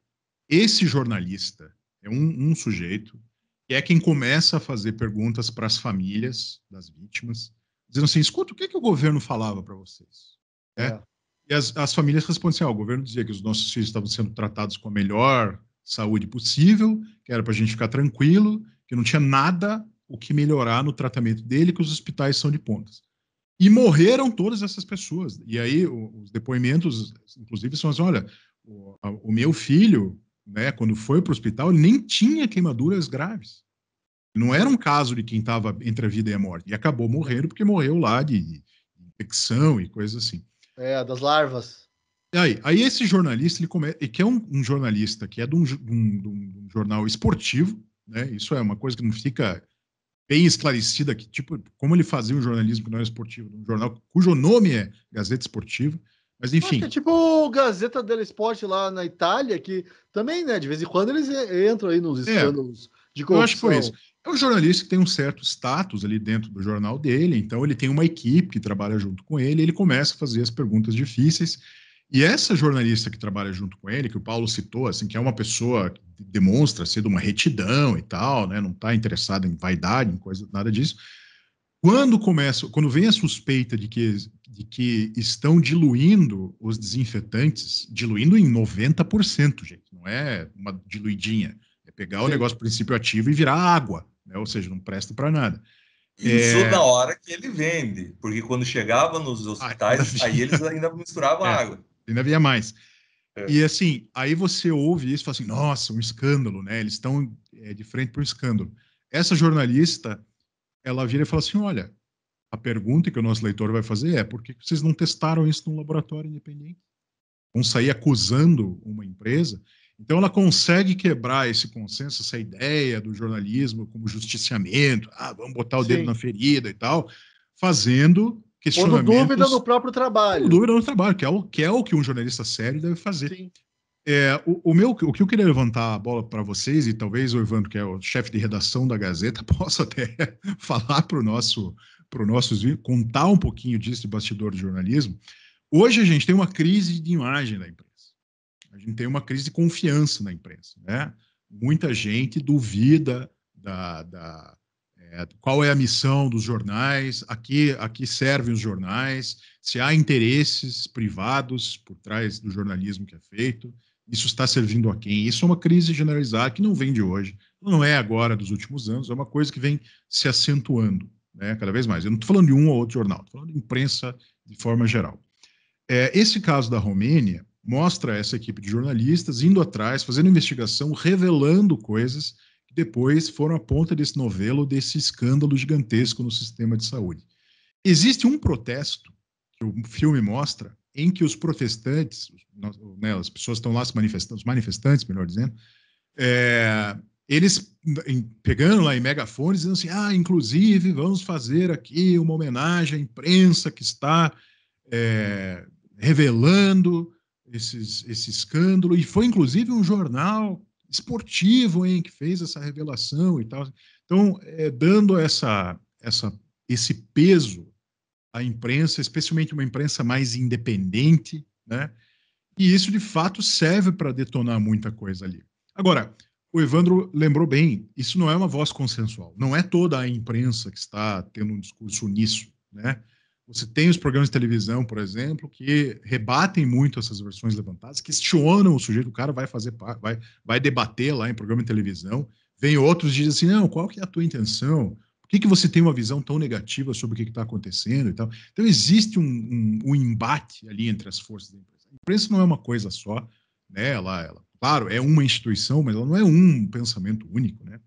esse jornalista é um, um sujeito que é quem começa a fazer perguntas para as famílias das vítimas, dizendo assim: escuta, o que, é que o governo falava para vocês? É. É. E as, as, famílias respondem assim: ah, o governo dizia que os nossos filhos estavam sendo tratados com a melhor saúde possível, que era para a gente ficar tranquilo, que não tinha nada o que melhorar no tratamento dele, que os hospitais são de pontas. E morreram todas essas pessoas. E aí os depoimentos, inclusive, são assim: olha, o, o meu filho né, quando foi para o hospital, ele nem tinha queimaduras graves. Não era um caso de quem estava entre a vida e a morte. E acabou morrendo porque morreu lá de infecção e coisas assim. É, das larvas. Aí, aí esse jornalista, ele come... que é um, um jornalista que é de um, de, um, de um, jornal esportivo, né? Isso é uma coisa que não fica bem esclarecida que tipo como ele fazia um jornalismo que não era é esportivo, um jornal cujo nome é Gazeta Esportiva. Mas enfim. É tipo o Gazeta dello Sport lá na Itália, que também, né, de vez em quando eles entram aí nos é. escândalos é, de corrupção. Eu acho que foi isso. É um jornalista que tem um certo status ali dentro do jornal dele, então ele tem uma equipe que trabalha junto com ele, ele começa a fazer as perguntas difíceis. E essa jornalista que trabalha junto com ele, que o Paulo citou, assim, que é uma pessoa que demonstra ser de uma retidão e tal, né, não está interessada em vaidade, em coisa, nada disso. Quando começa, quando vem a suspeita de que de que estão diluindo os desinfetantes, diluindo em 90%, gente, não é uma diluidinha, é pegar Sim. o negócio princípio ativo e virar água, né? ou seja, não presta para nada. Isso é... na hora que ele vende, porque quando chegava nos ah, hospitais, ah, aí eles ainda misturavam é, água. Ainda havia mais. É. E assim, aí você ouve isso e fala assim, nossa, um escândalo, né? Eles estão é, de frente para um escândalo. Essa jornalista, ela vira e fala assim, olha, a pergunta que o nosso leitor vai fazer é: por que vocês não testaram isso num laboratório independente? Vão sair acusando uma empresa? Então, ela consegue quebrar esse consenso, essa ideia do jornalismo como justiciamento, ah, vamos botar o Sim. dedo na ferida e tal, fazendo questionamentos... Ou dúvida no próprio trabalho. dúvida no trabalho, que é o que, é o que um jornalista sério deve fazer. Sim. É, o, o, meu, o que eu queria levantar a bola para vocês, e talvez o Evandro, que é o chefe de redação da Gazeta, possa até falar para o nosso para os nossos contar um pouquinho disso de bastidor de jornalismo. Hoje a gente tem uma crise de imagem da imprensa. A gente tem uma crise de confiança na imprensa. Né? Muita gente duvida da, da é, qual é a missão dos jornais, a que, a que servem os jornais, se há interesses privados por trás do jornalismo que é feito, isso está servindo a quem? Isso é uma crise generalizada que não vem de hoje, não é agora dos últimos anos, é uma coisa que vem se acentuando né, cada vez mais. Eu não estou falando de um ou outro jornal, estou falando de imprensa de forma geral. É, esse caso da Romênia mostra essa equipe de jornalistas indo atrás, fazendo investigação, revelando coisas que depois foram a ponta desse novelo, desse escândalo gigantesco no sistema de saúde. Existe um protesto que o filme mostra em que os protestantes, né, as pessoas estão lá se manifestando, os manifestantes, melhor dizendo, é, eles pegando lá em megafones, dizendo assim: ah, inclusive, vamos fazer aqui uma homenagem à imprensa que está é, revelando esses, esse escândalo. E foi, inclusive, um jornal esportivo hein, que fez essa revelação e tal. Então, é, dando essa, essa, esse peso à imprensa, especialmente uma imprensa mais independente, né? E isso, de fato, serve para detonar muita coisa ali. Agora, o Evandro lembrou bem, isso não é uma voz consensual, não é toda a imprensa que está tendo um discurso nisso, né? Você tem os programas de televisão, por exemplo, que rebatem muito essas versões levantadas, questionam o sujeito, o cara vai fazer, vai, vai debater lá em programa de televisão. Vem outros e dizem assim, não, qual que é a tua intenção? Por que, que você tem uma visão tão negativa sobre o que está acontecendo e tal? Então existe um, um, um, embate ali entre as forças da imprensa. A imprensa não é uma coisa só, né? Ela, ela claro, é uma instituição, mas ela não é um pensamento único, né?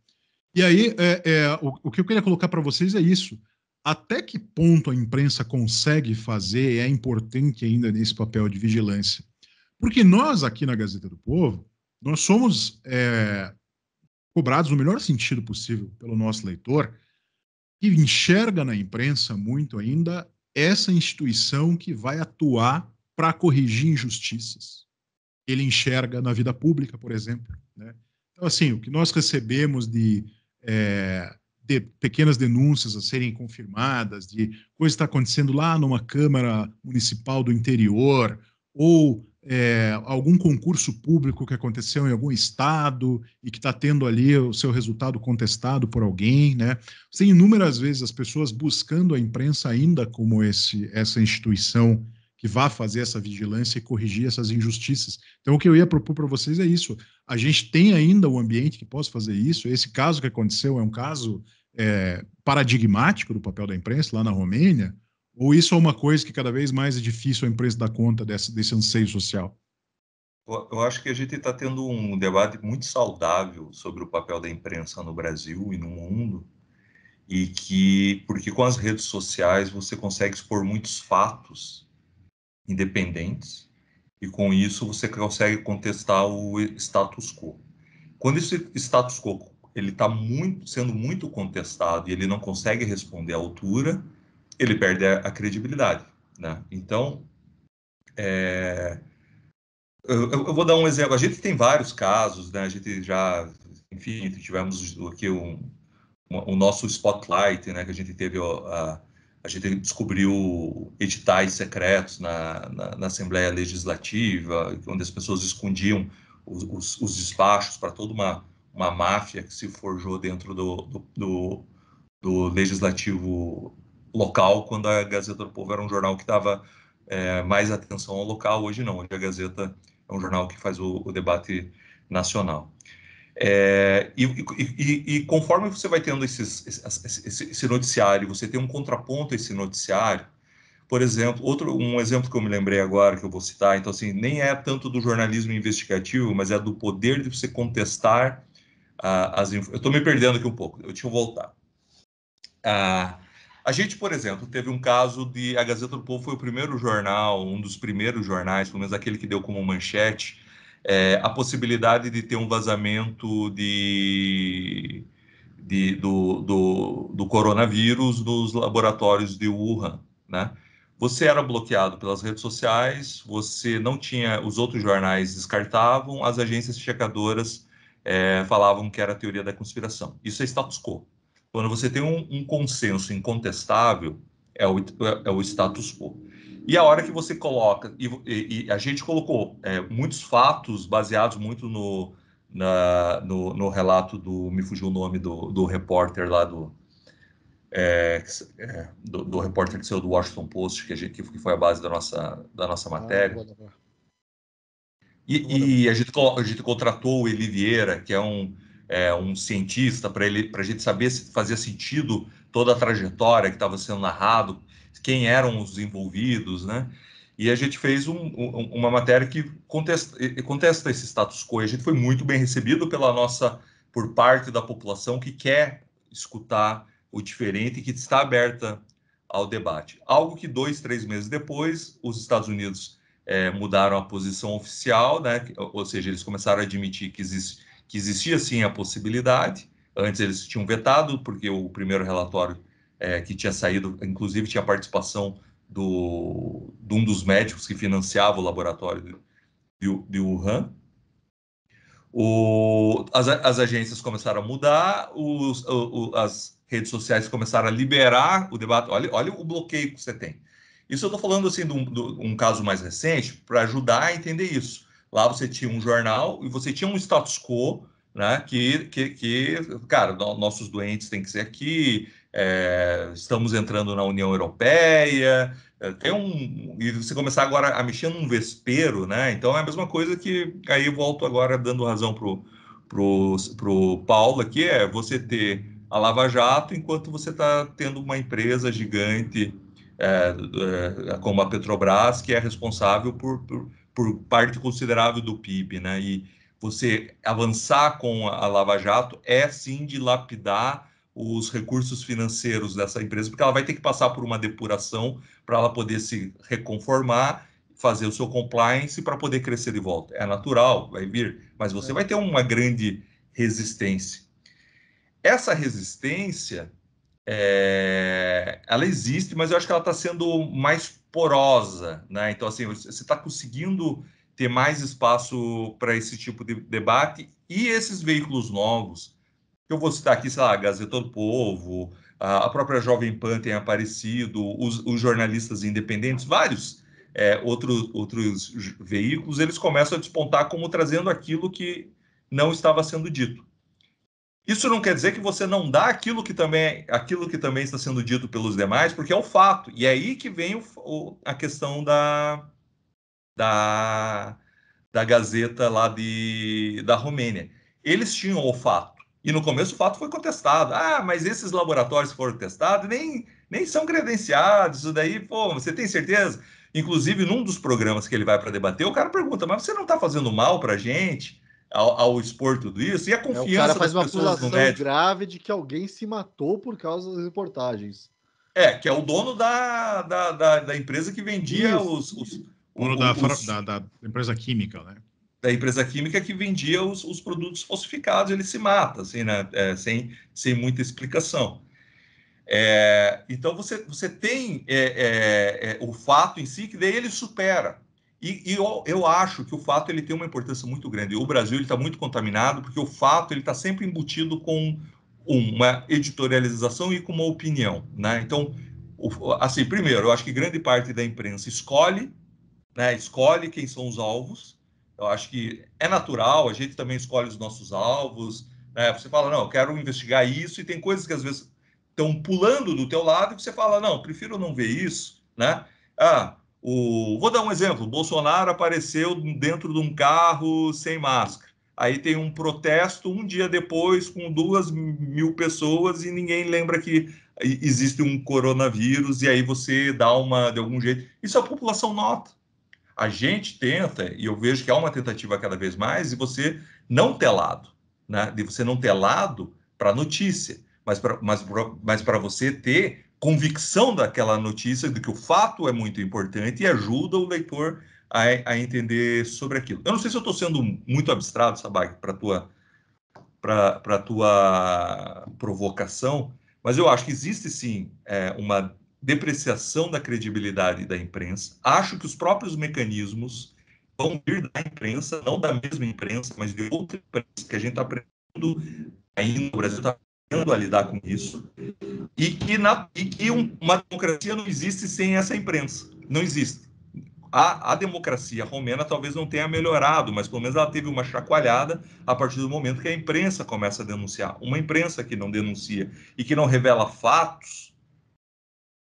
E aí, é, é, o, o, que eu queria colocar para vocês é isso. Até que ponto a imprensa consegue fazer e é importante ainda nesse papel de vigilância? Porque nós, aqui na Gazeta do Povo, nós somos é, cobrados no melhor sentido possível pelo nosso leitor, que enxerga na imprensa muito ainda essa instituição que vai atuar para corrigir injustiças ele enxerga na vida pública, por exemplo. Né? Então, assim, o que nós recebemos de, é, de pequenas denúncias a serem confirmadas, de coisa está acontecendo lá numa Câmara Municipal do interior, ou é, algum concurso público que aconteceu em algum estado e que está tendo ali o seu resultado contestado por alguém, né? Tem inúmeras vezes as pessoas buscando a imprensa ainda como esse, essa instituição que vá fazer essa vigilância e corrigir essas injustiças. Então, o que eu ia propor para vocês é isso. A gente tem ainda um ambiente que possa fazer isso. Esse caso que aconteceu é um caso é, paradigmático do papel da imprensa lá na Romênia, ou isso é uma coisa que cada vez mais é difícil a imprensa dar conta desse anseio social? Eu acho que a gente está tendo um debate muito saudável sobre o papel da imprensa no Brasil e no mundo, e que porque com as redes sociais você consegue expor muitos fatos independentes, e com isso você consegue contestar o status quo. Quando esse status quo ele está sendo muito contestado e ele não consegue responder à altura, ele perde a, a credibilidade. Né? Então, é, eu, eu, vou dar um exemplo. A gente tem vários casos, né? a gente já, enfim, tivemos aqui um, um, o nosso spotlight, né? que a gente teve a a gente descobriu editais secretos na, na, na Assembleia Legislativa, onde as pessoas escondiam os, os, os despachos para toda uma, uma máfia que se forjou dentro do, do, do, do legislativo local, quando a Gazeta do Povo era um jornal que dava é, mais atenção ao local. Hoje não, hoje a Gazeta é um jornal que faz o, o debate nacional. É, e, e, e, conforme você vai tendo esses, esse, esse, noticiário, você tem um contraponto a esse noticiário, por exemplo, outro, um exemplo que eu me lembrei agora, que eu vou citar, então assim, nem é tanto do jornalismo investigativo, mas é do poder de você contestar ah, as... Eu estou me perdendo aqui um pouco, eu, deixa eu voltar. Ah, a gente, por exemplo, teve um caso de. A Gazeta do Povo foi o primeiro jornal, um dos primeiros jornais, pelo menos aquele que deu como manchete, é, a possibilidade de ter um vazamento de, de do, do, do, coronavírus nos laboratórios de Wuhan, né? Você era bloqueado pelas redes sociais, você não tinha, os outros jornais descartavam, as agências checadoras é, falavam que era a teoria da conspiração. Isso é status quo. Quando você tem um, um consenso incontestável, é o, é o status quo. E a hora que você coloca, e, e, e a gente colocou é, muitos fatos baseados muito no, na, no, no, relato do, me fugiu o nome do, do repórter lá do, é, é do, do, repórter que saiu do Washington Post, que, a gente, que foi a base da nossa, da nossa ah, matéria. Ah, e, e a, gente, a gente contratou o Eli Vieira, que é um, é, um cientista, para a gente saber se fazia sentido toda a trajetória que estava sendo narrado, quem eram os envolvidos, né? E a gente fez um, um, uma matéria que contesta, contesta esse status quo. A gente foi muito bem recebido pela nossa, por parte da população que quer escutar o diferente e que está aberta ao debate. Algo que dois, três meses depois, os Estados Unidos é, mudaram a posição oficial, né? Ou seja, eles começaram a admitir que, existe, que existia sim a possibilidade. Antes eles tinham vetado, porque o primeiro relatório é, que tinha saído, inclusive tinha participação do, de um dos médicos que financiava o laboratório de, de Wuhan. O, as, as, agências começaram a mudar, os, o, as redes sociais começaram a liberar o debate. Olha, olha o bloqueio que você tem. Isso eu estou falando assim de um, de um caso mais recente para ajudar a entender isso. Lá você tinha um jornal e você tinha um status quo, né? Que, que, que cara, nossos doentes têm que ser aqui, é, estamos entrando na União Europeia, é, tem um e você começar agora a mexer num vespeiro, né? Então é a mesma coisa que aí volto agora dando razão pro pro, pro Paulo aqui é você ter a Lava Jato enquanto você está tendo uma empresa gigante é, é, como a Petrobras que é responsável por, por, por parte considerável do PIB, né? E você avançar com a Lava Jato é sim dilapidar os recursos financeiros dessa empresa, porque ela vai ter que passar por uma depuração para ela poder se reconformar, fazer o seu compliance para poder crescer de volta. É natural, vai vir, mas você é. vai ter uma grande resistência. Essa resistência, é, ela existe, mas eu acho que ela está sendo mais porosa, né? Então, assim, você está conseguindo ter mais espaço para esse tipo de debate e esses veículos novos eu vou citar aqui, sei lá, a Gazeta do Povo, a própria Jovem Pan tem aparecido, os, os jornalistas independentes, vários é, outros veículos, eles começam a despontar como trazendo aquilo que não estava sendo dito. Isso não quer dizer que você não dá aquilo que também, aquilo que também está sendo dito pelos demais, porque é o fato. E é aí que vem o, o, a questão da, da, da Gazeta lá de, da Romênia. Eles tinham o fato e no começo o fato foi contestado. Ah, mas esses laboratórios foram testados nem, nem são credenciados. Isso daí, pô, você tem certeza? Inclusive, num dos programas que ele vai para debater, o cara pergunta: mas você não está fazendo mal para a gente ao, ao, expor tudo isso? E a confiança é, o cara faz das uma pessoas grave de que alguém se matou por causa das reportagens. É, que é o dono da, da, da, da empresa que vendia isso. os, o dono da, da, da, empresa química, né? da empresa química que vendia os, os produtos falsificados, ele se mata, assim, né? É, sem, sem muita explicação. É, então, você, você tem é, é, é o fato em si, que daí ele supera. E, e eu, eu, acho que o fato ele tem uma importância muito grande. O Brasil está muito contaminado, porque o fato ele está sempre embutido com uma editorialização e com uma opinião. Né? Então, o, assim, primeiro, eu acho que grande parte da imprensa escolhe, né, escolhe quem são os alvos, eu acho que é natural, a gente também escolhe os nossos alvos. Né? Você fala, não, eu quero investigar isso, e tem coisas que às vezes estão pulando do teu lado e você fala, não, prefiro não ver isso. Né? Ah, o... Vou dar um exemplo: Bolsonaro apareceu dentro de um carro sem máscara. Aí tem um protesto um dia depois com duas mil pessoas e ninguém lembra que existe um coronavírus, e aí você dá uma de algum jeito. Isso a população nota a gente tenta, e eu vejo que há uma tentativa cada vez mais, de você não ter lado, né? de você não ter lado para a notícia, mas para mas, mas você ter convicção daquela notícia, de que o fato é muito importante e ajuda o leitor a, a entender sobre aquilo. Eu não sei se eu estou sendo muito abstrato, Sabag, para a tua, para pra tua provocação, mas eu acho que existe sim é, uma depreciação da credibilidade da imprensa. Acho que os próprios mecanismos vão vir da imprensa, não da mesma imprensa, mas de outra imprensa, que a gente está aprendendo ainda, o Brasil está aprendendo a lidar com isso, e que, na, e que um, uma democracia não existe sem essa imprensa. Não existe. A, a democracia romena talvez não tenha melhorado, mas pelo menos ela teve uma chacoalhada a partir do momento que a imprensa começa a denunciar. Uma imprensa que não denuncia e que não revela fatos,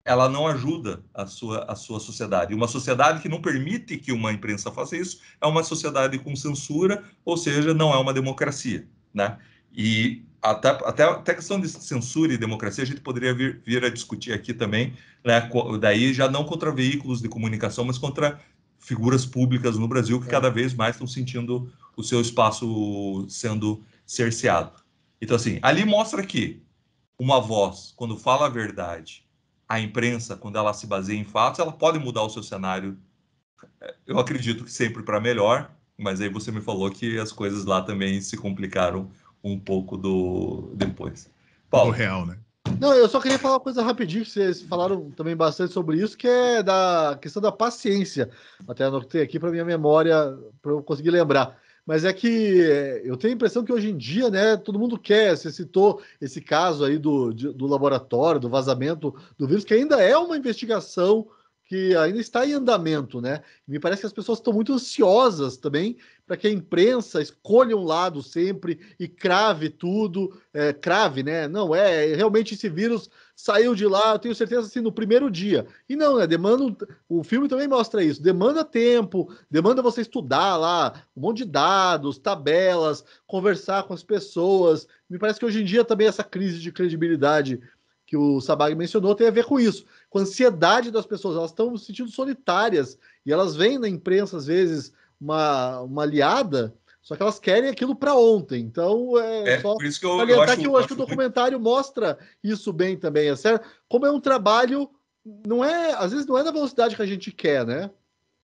ela não ajuda a sua, a sua sociedade. Uma sociedade que não permite que uma imprensa faça isso é uma sociedade com censura, ou seja, não é uma democracia. Né? E até, até, até a questão de censura e democracia a gente poderia vir, vir a discutir aqui também, né? daí já não contra veículos de comunicação, mas contra figuras públicas no Brasil que é. cada vez mais estão sentindo o seu espaço sendo cerceado. Então, assim, ali mostra que uma voz, quando fala a verdade, a imprensa, quando ela se baseia em fatos, ela pode mudar o seu cenário. É, eu acredito que sempre para melhor, mas aí você me falou que as coisas lá também se complicaram um pouco do depois. Paulo. Do real, né? Não, eu só queria falar uma coisa rapidinho, que vocês falaram também bastante sobre isso, que é da questão da paciência. Até anotei aqui para minha memória, para eu conseguir lembrar mas é que eh, eu tenho a impressão que hoje em dia, né, todo mundo quer. Você citou esse caso aí do, do laboratório, do vazamento do vírus, que ainda é uma investigação que ainda está em andamento, né? Me parece que as pessoas estão muito ansiosas também para que a imprensa escolha um lado sempre e crave tudo, é, crave, né? Não é, realmente esse vírus saiu de lá, eu tenho certeza, assim, no primeiro dia. E não, né? Demanda, o filme também mostra isso, demanda tempo, demanda você estudar lá, um monte de dados, tabelas, conversar com as pessoas. Me parece que hoje em dia também essa crise de credibilidade que o Sabag mencionou tem a ver com isso com a ansiedade das pessoas, elas estão se sentindo solitárias e elas veem na imprensa, às vezes, uma, uma aliada, só que elas querem aquilo para ontem. Então, é, é só por isso que eu, eu acho, que eu, acho que o documentário muito... mostra isso bem também, é certo? Como é um trabalho, não é, às vezes não é na velocidade que a gente quer, né?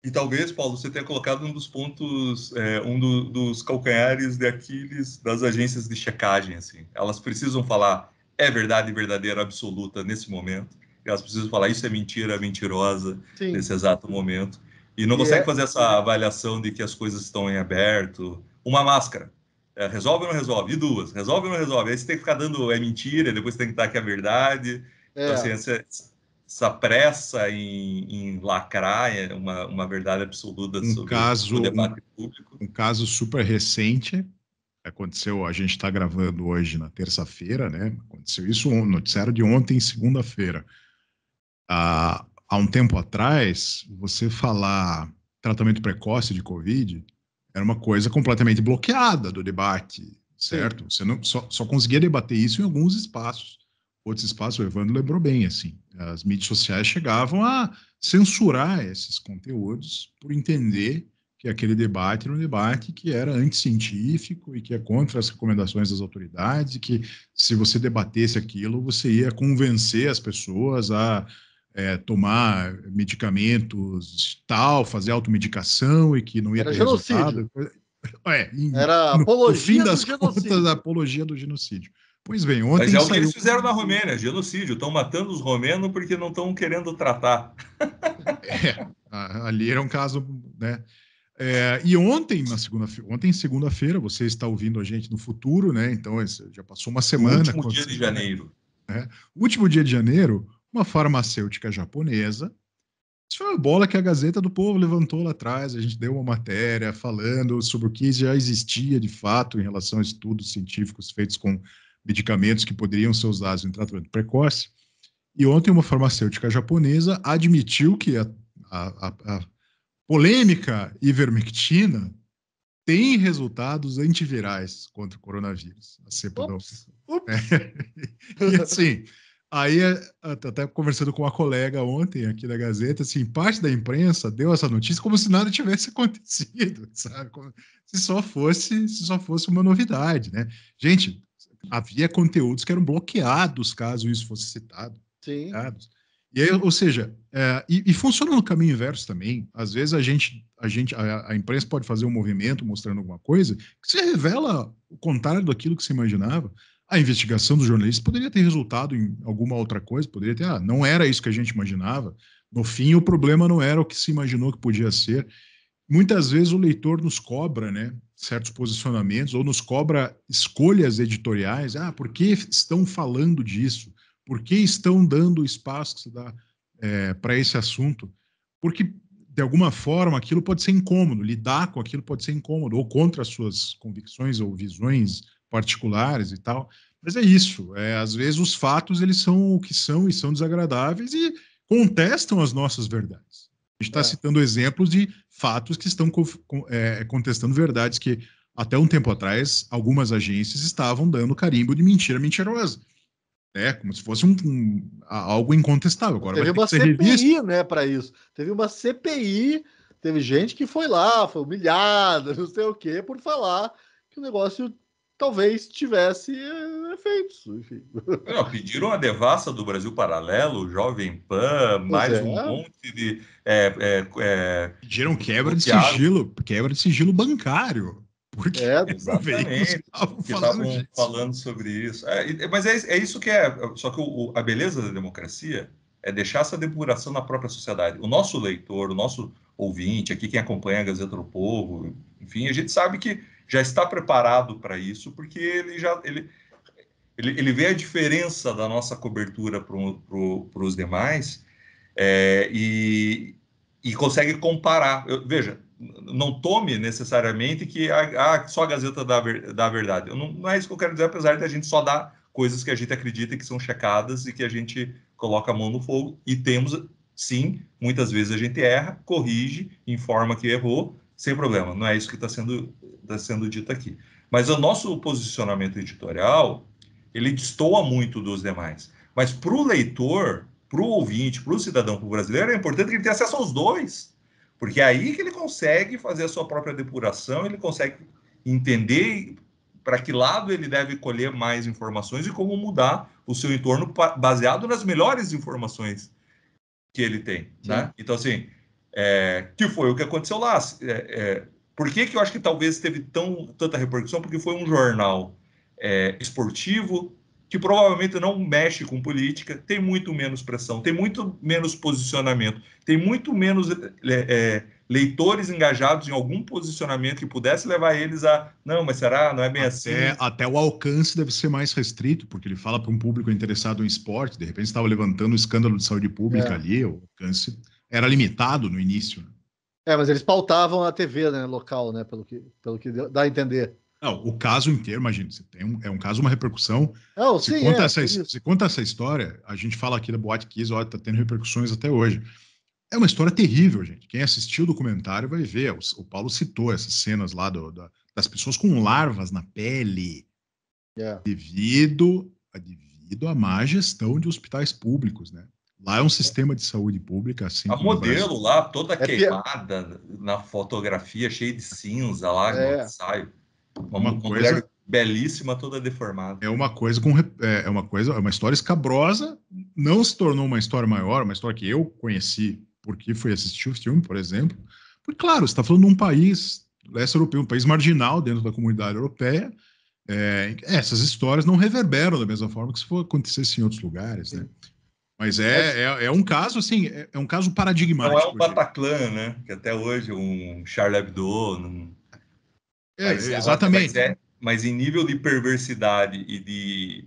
E talvez, Paulo, você tenha colocado um dos pontos, é, um do, dos calcanhares de Aquiles das agências de checagem. Assim. Elas precisam falar, é verdade verdadeira absoluta nesse momento elas precisam falar isso é mentira, mentirosa, Sim. nesse exato momento. E não e consegue é... fazer essa avaliação de que as coisas estão em aberto. Uma máscara. É, resolve ou não resolve? E duas. Resolve ou não resolve? Aí você tem que ficar dando é mentira, depois tem que estar que é verdade. É. Então, assim, essa, essa pressa em, em, lacrar é uma, uma verdade absoluta um sobre caso, o debate um, público. Um caso super recente, aconteceu, a gente está gravando hoje na terça-feira, né? Aconteceu isso, noticiário de ontem, segunda-feira. Ah, há um tempo atrás, você falar tratamento precoce de Covid era uma coisa completamente bloqueada do debate, certo? Sim. Você não, só, só conseguia debater isso em alguns espaços. Outros espaços, o Evandro lembrou bem, assim, as mídias sociais chegavam a censurar esses conteúdos por entender que aquele debate era um debate que era anticientífico e que é contra as recomendações das autoridades, e que se você debatesse aquilo, você ia convencer as pessoas a é, tomar medicamentos tal, fazer automedicação e que não ia Era ter genocídio. resultado. É, em, Era no, apologia no fim das contas, a apologia do genocídio. Pois bem, ontem. Mas é o saiu... que eles fizeram na Romênia, genocídio. Estão matando os romenos porque não estão querendo tratar. é, ali era um caso, né? É, e ontem, na segunda ontem, segunda-feira, você está ouvindo a gente no futuro, né? Então, já passou uma semana. O último dia de janeiro. Né? Último dia de janeiro, uma farmacêutica japonesa. Isso foi uma bola que a Gazeta do Povo levantou lá atrás. A gente deu uma matéria falando sobre o que já existia de fato em relação a estudos científicos feitos com medicamentos que poderiam ser usados em tratamento precoce. E ontem, uma farmacêutica japonesa admitiu que a, a, a, a polêmica ivermectina tem resultados antivirais contra o coronavírus, a cepa Ops. Ops. É. E assim, Aí, eh, até conversando com uma colega ontem aqui da Gazeta, assim, parte da imprensa deu essa notícia como se nada tivesse acontecido, sabe? Como se só fosse, se só fosse uma novidade, né? Gente, havia conteúdos que eram bloqueados caso isso fosse citado. Sim. E aí, ou seja, é, e, e, funciona no caminho inverso também. Às vezes a gente, a gente, a, a, imprensa pode fazer um movimento mostrando alguma coisa que se revela o contrário daquilo que se imaginava a investigação dos jornalistas poderia ter resultado em alguma outra coisa, poderia ter, ah, não era isso que a gente imaginava. No fim, o problema não era o que se imaginou que podia ser. Muitas vezes o leitor nos cobra, né, certos posicionamentos ou nos cobra escolhas editoriais. Ah, por que estão falando disso? Por que estão dando o espaço que se dá é, para esse assunto? Porque de alguma forma aquilo pode ser incômodo, lidar com aquilo pode ser incômodo ou contra as suas convicções ou visões particulares e tal. Mas é isso. É, às vezes os fatos eles são o que são e são desagradáveis e contestam as nossas verdades. A gente está é. citando exemplos de fatos que estão co é, contestando verdades que até um tempo atrás algumas agências estavam dando carimbo de mentira mentirosa. É, como se fosse um, um algo incontestável. Agora teve uma CPI, né, para isso. Teve uma CPI, teve gente que foi lá, foi humilhada, não sei o quê, por falar que o negócio talvez tivesse eh, efeitos. Enfim. Não, pediram a devassa do Brasil Paralelo, Jovem Pan, pois mais é. um monte de. É, é, é pediram quebra de sigilo, quebra de sigilo bancário. Porque é, exatamente, estavam falando, falando, sobre isso. É, mas é, é, isso que é. Só que o, a beleza da democracia é deixar essa depuração na própria sociedade. O nosso leitor, o nosso ouvinte, aqui quem acompanha a Gazeta do Povo, enfim, a gente sabe que já está preparado para isso, porque ele já ele, ele, ele, vê a diferença da nossa cobertura para os demais é, e, e consegue comparar. Eu, veja, não tome necessariamente que a, ah, a, ah, só a Gazeta dá, dá a verdade. Eu não, não é isso que eu quero dizer, apesar de a gente só dar coisas que a gente acredita que são checadas e que a gente coloca a mão no fogo. E temos, sim, muitas vezes a gente erra, corrige, informa que errou, sem problema. Não é isso que está sendo está sendo dito aqui. Mas o nosso posicionamento editorial, ele destoa muito dos demais. Mas para o leitor, para o ouvinte, para o cidadão, para o brasileiro, é importante que ele tenha acesso aos dois. Porque é aí que ele consegue fazer a sua própria depuração, ele consegue entender para que lado ele deve colher mais informações e como mudar o seu entorno baseado nas melhores informações que ele tem. Né? Então, assim, é, que foi o que aconteceu lá. É, é por que, que eu acho que talvez teve tão, tanta repercussão? Porque foi um jornal é, esportivo que provavelmente não mexe com política, tem muito menos pressão, tem muito menos posicionamento, tem muito menos é, é, é, leitores engajados em algum posicionamento que pudesse levar eles a não, mas será? Não é bem até, assim. Até o alcance deve ser mais restrito, porque ele fala para um público interessado em esporte, de repente estava levantando um escândalo de saúde pública é. ali, o alcance era limitado no início. Né? É, mas eles pautavam a TV né, local, né? Pelo que, pelo que dá a entender. Não, o caso inteiro, imagina, você tem um, é um caso, uma repercussão. Não, é, oh, se, sim, conta é, essa, se conta essa história, a gente fala aqui da Boate Kiss, olha, tá tendo repercussões até hoje. É uma história terrível, gente. Quem assistiu o documentário vai ver. É, o, o Paulo citou essas cenas lá do, da, das pessoas com larvas na pele yeah. É. devido, a, devido à má gestão de hospitais públicos, né? Lá é um sistema de saúde pública, assim. É A modelo lá, toda é queimada na fotografia, cheia de cinza lá é. ensaio. Uma, uma coisa belíssima, toda deformada. É uma coisa com é, é uma coisa, é uma história escabrosa. Não se tornou uma história maior, uma história que eu conheci porque fui assistir o filme, por exemplo. Porque, claro, está falando de um país leste europeu, um país marginal dentro da comunidade europeia. É, essas histórias não reverberam da mesma forma que se for, acontecesse em outros lugares, né? Mas é, é, é, um caso, assim, é, é um caso paradigmático. Não é o assim. Bataclan, né? Que até hoje um Charles Hebdo. Não... É, mas, é, exatamente. Mas, é, mas, em nível de perversidade e de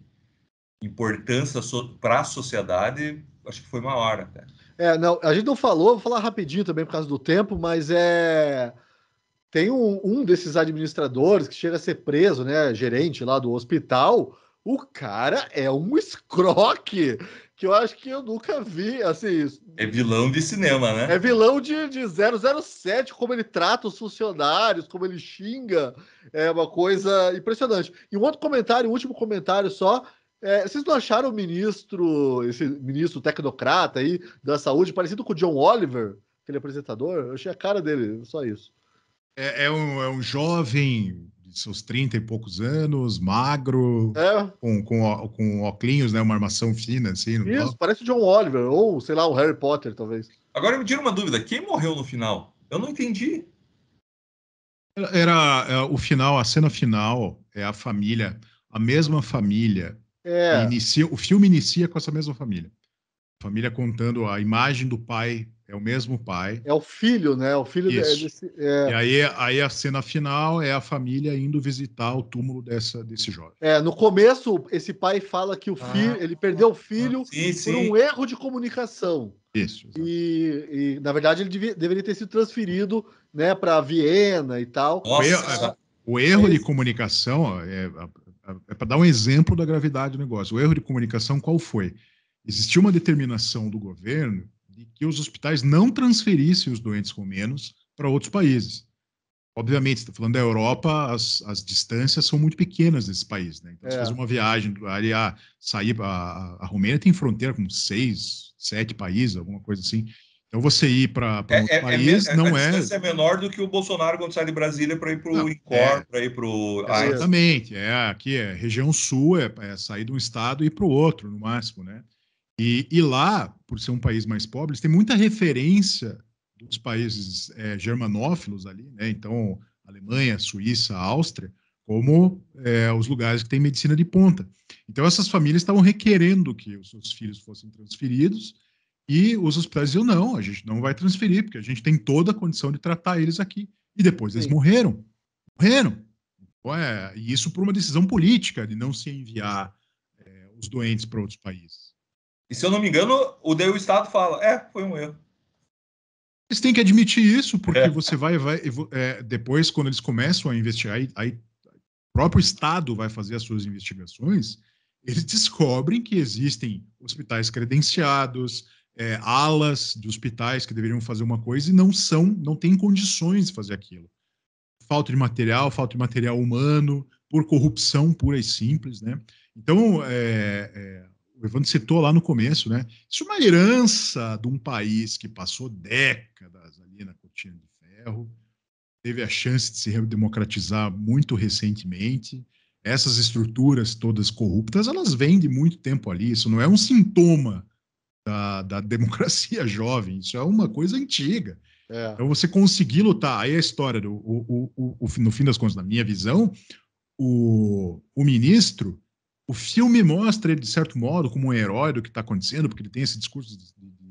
importância so, para a sociedade, acho que foi maior Até. É, não, a gente não falou, vou falar rapidinho também por causa do tempo, mas é. Tem um, um desses administradores que chega a ser preso, né? Gerente lá do hospital. O cara é um escroque que eu acho que eu nunca vi, assim... Isso. É vilão de cinema, né? É vilão de, de 007, como ele trata os funcionários, como ele xinga, é uma coisa impressionante. E um outro comentário, um último comentário só, é, vocês não acharam o ministro, esse ministro tecnocrata aí da saúde, parecido com o John Oliver, aquele apresentador? Eu achei a cara dele, só isso. É, é, um, é um jovem seus 30 e poucos anos, magro, é. com, com, com óculos, né? Uma armação fina, assim. Isso, tal. parece o John Oliver, ou sei lá, o Harry Potter, talvez. Agora me tira uma dúvida: quem morreu no final? Eu não entendi. Era, era é, o final, a cena final é a família, a mesma família. É. Inicia, o filme inicia com essa mesma família. Família contando a imagem do pai é o mesmo pai. É o filho, né? É o filho Isso. desse. É... E aí, aí a cena final é a família indo visitar o túmulo dessa, desse jovem. É, no começo, esse pai fala que o ah, filho. Ele perdeu o filho ah, sim, por sim. um erro de comunicação. Isso. E, e, na verdade, ele devia, deveria ter sido transferido né, para Viena e tal. Nossa. O erro, é, o erro de comunicação é, é, é para dar um exemplo da gravidade do negócio. O erro de comunicação qual foi? Existiu uma determinação do governo e que os hospitais não transferissem os doentes menos para outros países. Obviamente, está falando da Europa, as, as distâncias são muito pequenas nesses países. Né? Então, é. você faz uma viagem, área ah, sair a, a Romênia tem fronteira com seis, sete países, alguma coisa assim. Então, você ir para é, outro é, é país é, não é. A distância é menor do que o Bolsonaro quando sai de Brasília para ir para o Incor, é. para ir para o. É, exatamente. É, aqui é região sul, é, sair de um estado e ir para o outro, no máximo, né? E, e, lá, por ser um país mais pobre, tem muita referência dos países é, germanófilos ali, né? Então, Alemanha, Suíça, Áustria, como é, os lugares que têm medicina de ponta. Então, essas famílias estavam requerendo que os seus filhos fossem transferidos e os hospitais diziam, não, a gente não vai transferir, porque a gente tem toda a condição de tratar eles aqui. E depois eles Sim. morreram. Morreram. Ué, então, e isso por uma decisão política de não se enviar é, os doentes para outros países. E se eu não me engano, o deu o Estado fala, é, foi um erro. Eles têm que admitir isso, porque é. você vai, vai é, depois, quando eles começam a investigar, aí, aí o próprio Estado vai fazer as suas investigações, eles descobrem que existem hospitais credenciados, é, alas de hospitais que deveriam fazer uma coisa e não são, não têm condições de fazer aquilo. Falta de material, falta de material humano, por corrupção pura e simples, né? Então, é, é, Evandro citou lá no começo, né? Isso é uma herança de um país que passou décadas ali na cortina de ferro, teve a chance de se democratizar muito recentemente. Essas estruturas todas corruptas, elas vêm de muito tempo ali. Isso não é um sintoma da, da democracia jovem, isso é uma coisa antiga. É. Então você conseguir lutar. Aí é a história, do, o, o, o, no fim das contas, na minha visão, o, o ministro o filme mostra ele, de certo modo, como um herói do que está acontecendo, porque ele tem esse discurso de, de,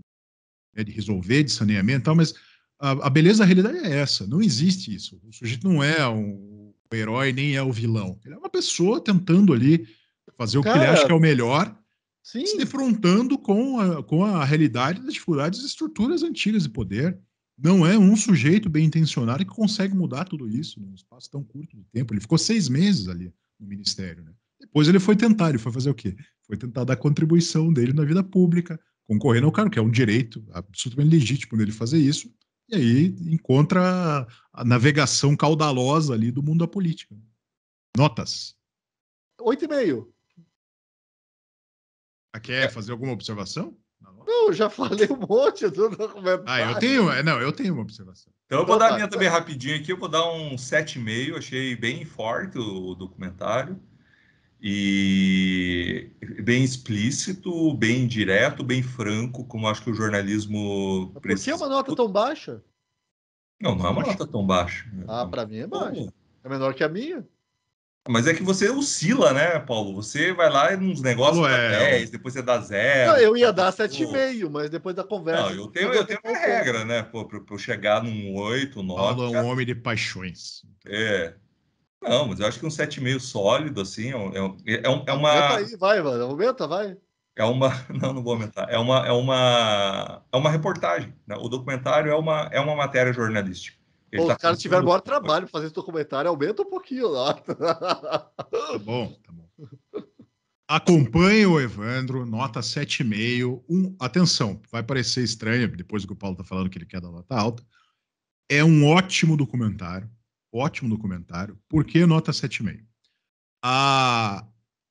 né, de resolver, de saneamento e tal, mas a, a, beleza da realidade é essa, não existe isso. O sujeito não é um, herói, nem é o vilão. Ele é uma pessoa tentando ali fazer o Cara, que ele acha que é o melhor, sim. se defrontando com a, com a realidade das dificuldades das estruturas antigas de poder. Não é um sujeito bem intencionado que consegue mudar tudo isso num espaço tão curto de tempo. Ele ficou seis meses ali no ministério, né? Depois ele foi tentar, ele foi fazer o quê? Foi tentar dar contribuição dele na vida pública, concorrendo ao cargo, que é um direito absolutamente legítimo dele fazer isso, e aí encontra a navegação caudalosa ali do mundo da política. Notas. Oito e meio. Ah, quer é. fazer alguma observação? Não, já falei um monte do documentário. Ah, eu tenho, é, não, eu tenho uma observação. Então eu vou então, dar a minha então tá. também tá. rapidinho aqui, eu vou dar um 7,5, achei bem forte o documentário e bem explícito, bem direto, bem franco, como acho que o jornalismo Por precisa. que é uma nota tão baixa? Não, não é uma nota tão baixa. Ah, para mim é baixa. É menor que a minha. Mas é que você oscila, né, Paulo? Você vai lá nos negócios Ué. dá 10, é. depois você dá 0. Eu ia dar 7,5, mas depois da conversa. Não, eu tenho, eu tenho uma regra, né? Pô, pra, pra eu chegar num 8, 9. Paulo é um homem de paixões. É. Não, mas eu acho que um 7,5 sólido, assim, é, é, é, é uma. Aumenta aí, vai, mano. Aumenta, vai. É uma. Não, não vou aumentar. É uma, é uma, é uma reportagem. Né? O documentário é uma, é uma matéria jornalística. Pô, tá os caras tiveram maior trabalho fazer esse documentário, aumenta um pouquinho lá. Tá bom, tá bom. Acompanhe o Evandro, nota 7,5. Um, atenção, vai parecer estranho, depois que o Paulo tá falando que ele quer dar nota alta. É um ótimo documentário ótimo documentário. Por que nota 7,5? A,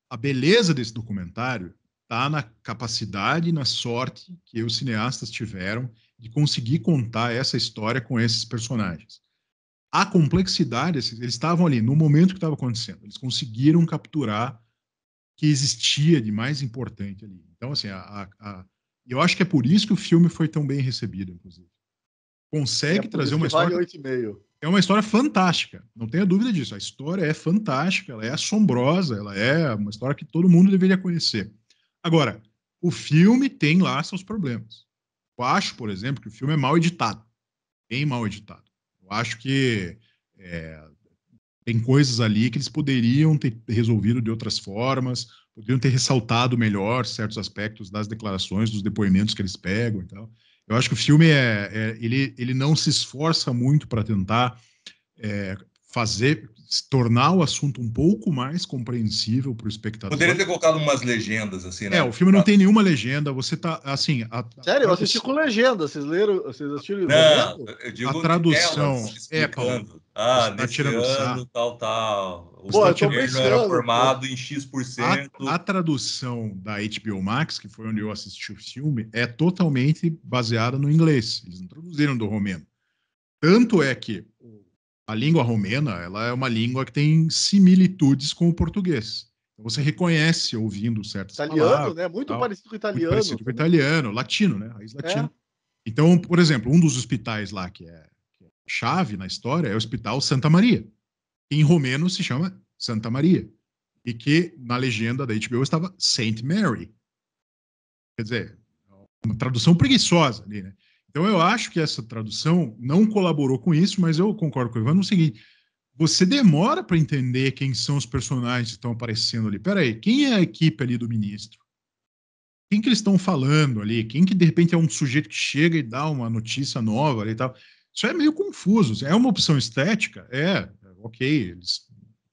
a beleza desse documentário está na capacidade e na sorte que os cineastas tiveram de conseguir contar essa história com esses personagens. A complexidade, eles estavam ali no momento que estava acontecendo, eles conseguiram capturar o que existia de mais importante ali. Então, assim, a, a, eu acho que é por isso que o filme foi tão bem recebido, inclusive. Consegue é trazer uma história. Vale 8,5. É uma história fantástica, não tenha dúvida disso. A história é fantástica, ela é assombrosa, ela é uma história que todo mundo deveria conhecer. Agora, o filme tem lá seus problemas. Eu acho, por exemplo, que o filme é mal editado. Bem mal editado. Eu acho que é, tem coisas ali que eles poderiam ter resolvido de outras formas, poderiam ter ressaltado melhor certos aspectos das declarações, dos depoimentos que eles pegam e tal. Eu acho que o filme é, é ele, ele não se esforça muito para tentar é, fazer tornar o assunto um pouco mais compreensível para o espectador. Poderia ter colocado umas legendas assim, né? É, o filme não ah. tem nenhuma legenda, você tá assim, a... Sério, eu assisti com legenda, vocês leram, vocês assistiram? Não, eu digo a é tradução tá é, Paulo. Ah, tá tirando ano, tal, tal. O Pô, era formado em X%. A, a tradução da HBO Max, que foi onde eu assisti o filme, é totalmente baseada no inglês. Eles não traduziram do romeno. Tanto é que o a língua romena ela é uma língua que tem similitudes com o português. Então, você reconhece ouvindo certas italiano, palavras. Italiano, né? Muito tal, parecido com o italiano. Muito parecido também. com o né? italiano, latino, né? Raiz é. latina. É. Então, por exemplo, um dos hospitais lá que é, que é, chave na história é o Hospital Santa Maria. Em romeno se chama Santa Maria. E que na legenda da HBO estava Saint Mary. Quer dizer, é uma tradução preguiçosa ali, né? Então eu acho que essa tradução não colaborou com isso, mas eu concordo com o Ivan no seguinte: você demora para entender quem são os personagens que estão aparecendo ali. Pera aí, quem é a equipe ali do ministro? Quem que eles estão falando ali? Quem que de repente é um sujeito que chega e dá uma notícia nova ali e tal? Isso é meio confuso. É uma opção estética? É, ok, eles,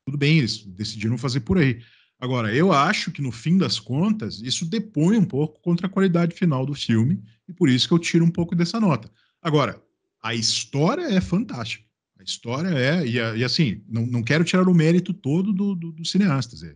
tudo bem, eles decidiram fazer por aí. Agora, eu acho que no fim das contas, isso depõe um pouco contra a qualidade final do filme, e por isso que eu tiro um pouco dessa nota. Agora, a história é fantástica. A história é, e, e assim, não, não quero tirar o mérito todo do, do, do Dizer, é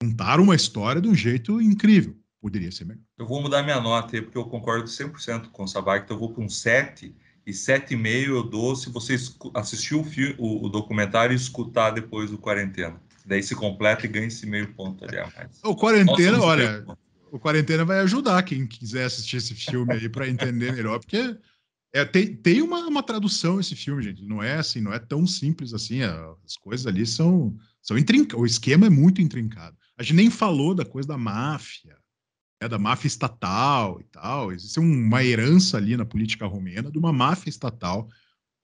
contaram uma história de um jeito incrível. Poderia ser melhor. Eu vou mudar minha nota aí, porque eu concordo 100% com o Savak, então eu vou para um 7 e 7,5 eu dou se você assistiu o, o, documentário e escutar depois do quarentena. Daí se completa e ganha esse meio ponto ali a mais. O quarentena, olha, o quarentena vai ajudar quem quiser assistir esse filme aí para entender melhor, porque é, tem, tem uma, uma tradução esse filme, gente. Não é assim, não é tão simples assim. As coisas ali são, são intrincadas. O esquema é muito intrincado. A gente nem falou da coisa da máfia, é da máfia estatal e tal. Existe uma herança ali na política romena de uma máfia estatal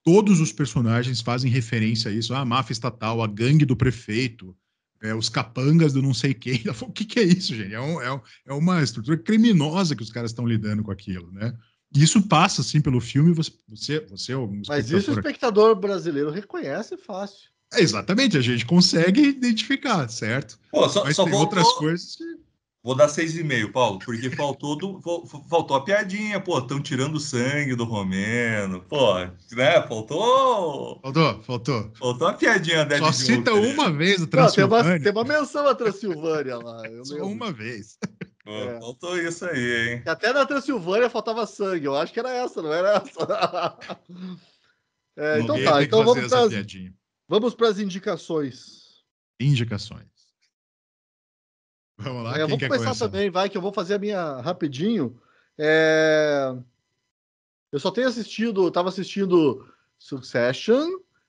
todos os personagens fazem referência a isso. Ah, a máfia estatal, a gangue do prefeito, é, os capangas do não sei quem. O que, que é isso, gente? É, um, é, é uma estrutura criminosa que os caras estão lidando com aquilo, né? E isso passa, assim, pelo filme. Você, você, você é Mas isso o espectador brasileiro reconhece fácil. É, exatamente, a gente consegue identificar, certo? Pô, só, Mas só tem outras coisas que... Vou dar 6,5, Paulo, porque faltou, do, faltou a piadinha, pô, estão tirando sangue do Romeno, pô, né, faltou... Faltou, faltou. Faltou a piadinha da Só cita né? uma vez o Transilvânia. Não, tem, uma, tem, uma, menção à Transilvânia lá. Só uma vez. Pô, é. Faltou isso aí, hein. Até na Transilvânia faltava sangue, eu acho que era essa, não era essa. é, então tá, então vamos para as indicações. Indicações. Vamos lá, é, eu vou começar, começar, também, vai, que eu vou fazer a minha rapidinho. É... Eu só tenho assistido, estava tava assistindo Succession,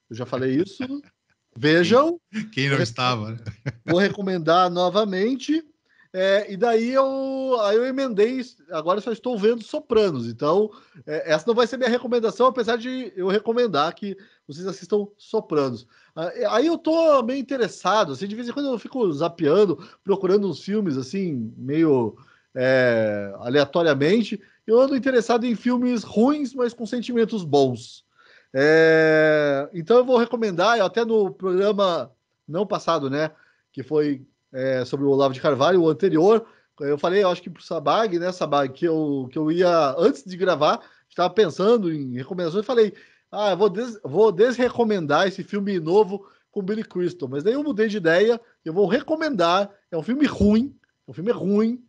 eu já falei isso. Vejam. Quem não estava, né? Vou recomendar novamente. É, e daí eu, aí eu emendei, agora só estou vendo Sopranos. Então, é, essa não vai ser minha recomendação, apesar de eu recomendar que vocês assistam Sopranos. Ah, aí eu tô meio interessado, assim, de vez em quando eu fico zapeando, procurando uns filmes, assim, meio é, aleatoriamente. Eu ando interessado em filmes ruins, mas com sentimentos bons. É, então eu vou recomendar, eu até no programa não passado, né, que foi é, sobre o Olavo de Carvalho, o anterior, eu falei, eu acho que pro Sabag, né, Sabag, que eu, que eu ia, antes de gravar, estava pensando em recomendações, eu falei, ah, vou, des vou desrecomendar esse filme novo com Billy Crystal. Mas daí eu mudei de ideia, eu vou recomendar. É um filme ruim, O é um filme ruim,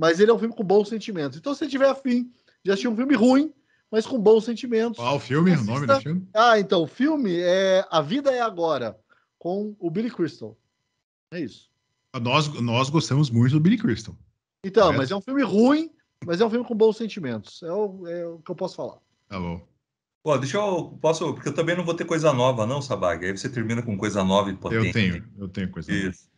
mas ele é um filme com bons sentimentos. Então, se você tiver afim de assistir um filme ruim, mas com bons sentimentos. Qual ah, o filme? Assista... O nome do filme? Ah, então, o filme é A Vida é Agora, com o Billy Crystal. É isso. Ah, nós, nós gostamos muito do Billy Crystal. Então, certo? mas é um filme ruim, mas é um filme com bons sentimentos. É o, é o que eu posso falar. Tá bom. Pô, deixa eu. Posso. Porque eu também não vou ter coisa nova, não, Sabag. Aí você termina com coisa nova e potente. Eu tenho, né? eu tenho coisa nova. Isso.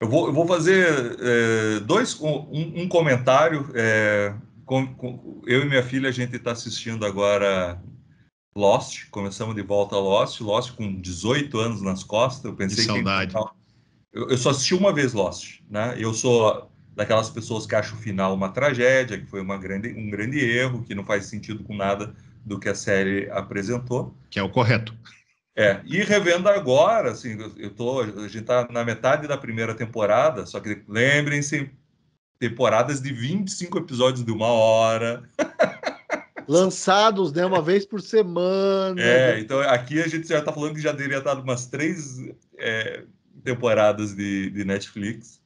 Eu vou, eu vou fazer é, dois, um, um comentário. É, com, com, eu e minha filha, a gente está assistindo agora Lost. Começamos de volta a Lost. Lost com 18 anos nas costas. Eu pensei que saudade. Que... Eu, eu só assisti uma vez Lost, né? Eu sou daquelas pessoas que acham o final uma tragédia, que foi uma grande, um grande erro, que não faz sentido com nada do que a série apresentou. Que é o correto. É, e revendo agora, assim, eu tô, a gente tá na metade da primeira temporada, só que lembrem-se, temporadas de 25 episódios de uma hora. Lançados, né, uma vez por semana. É, então aqui a gente já está falando que já teria dado tá umas três é, temporadas de, de, Netflix.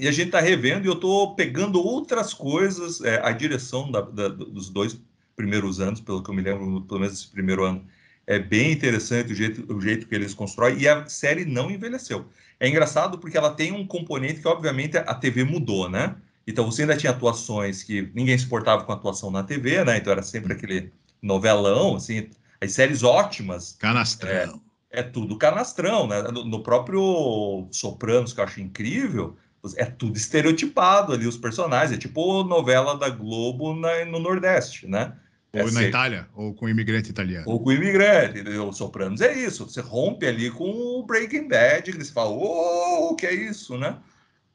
E a gente está revendo e eu estou pegando outras coisas, é, a direção da, da, dos dois primeiros anos, pelo que eu me lembro, pelo menos esse primeiro ano, é bem interessante o jeito, o jeito que eles constroem, e a série não envelheceu. É engraçado porque ela tem um componente que, obviamente, a TV mudou, né? Então você ainda tinha atuações que ninguém se portava com atuação na TV, né? Então era sempre aquele novelão, assim, as séries ótimas. Canastrão. É, é tudo canastrão, né? No, no, próprio Sopranos, que eu acho incrível, é tudo estereotipado ali, os personagens. É tipo novela da Globo na, no Nordeste, né? Ou é na ser... Itália, ou com imigrante italiano. Ou com imigrante. entendeu? Sopranos é isso. Você rompe ali com o Breaking Bad, que você fala, oh, o que é isso, né?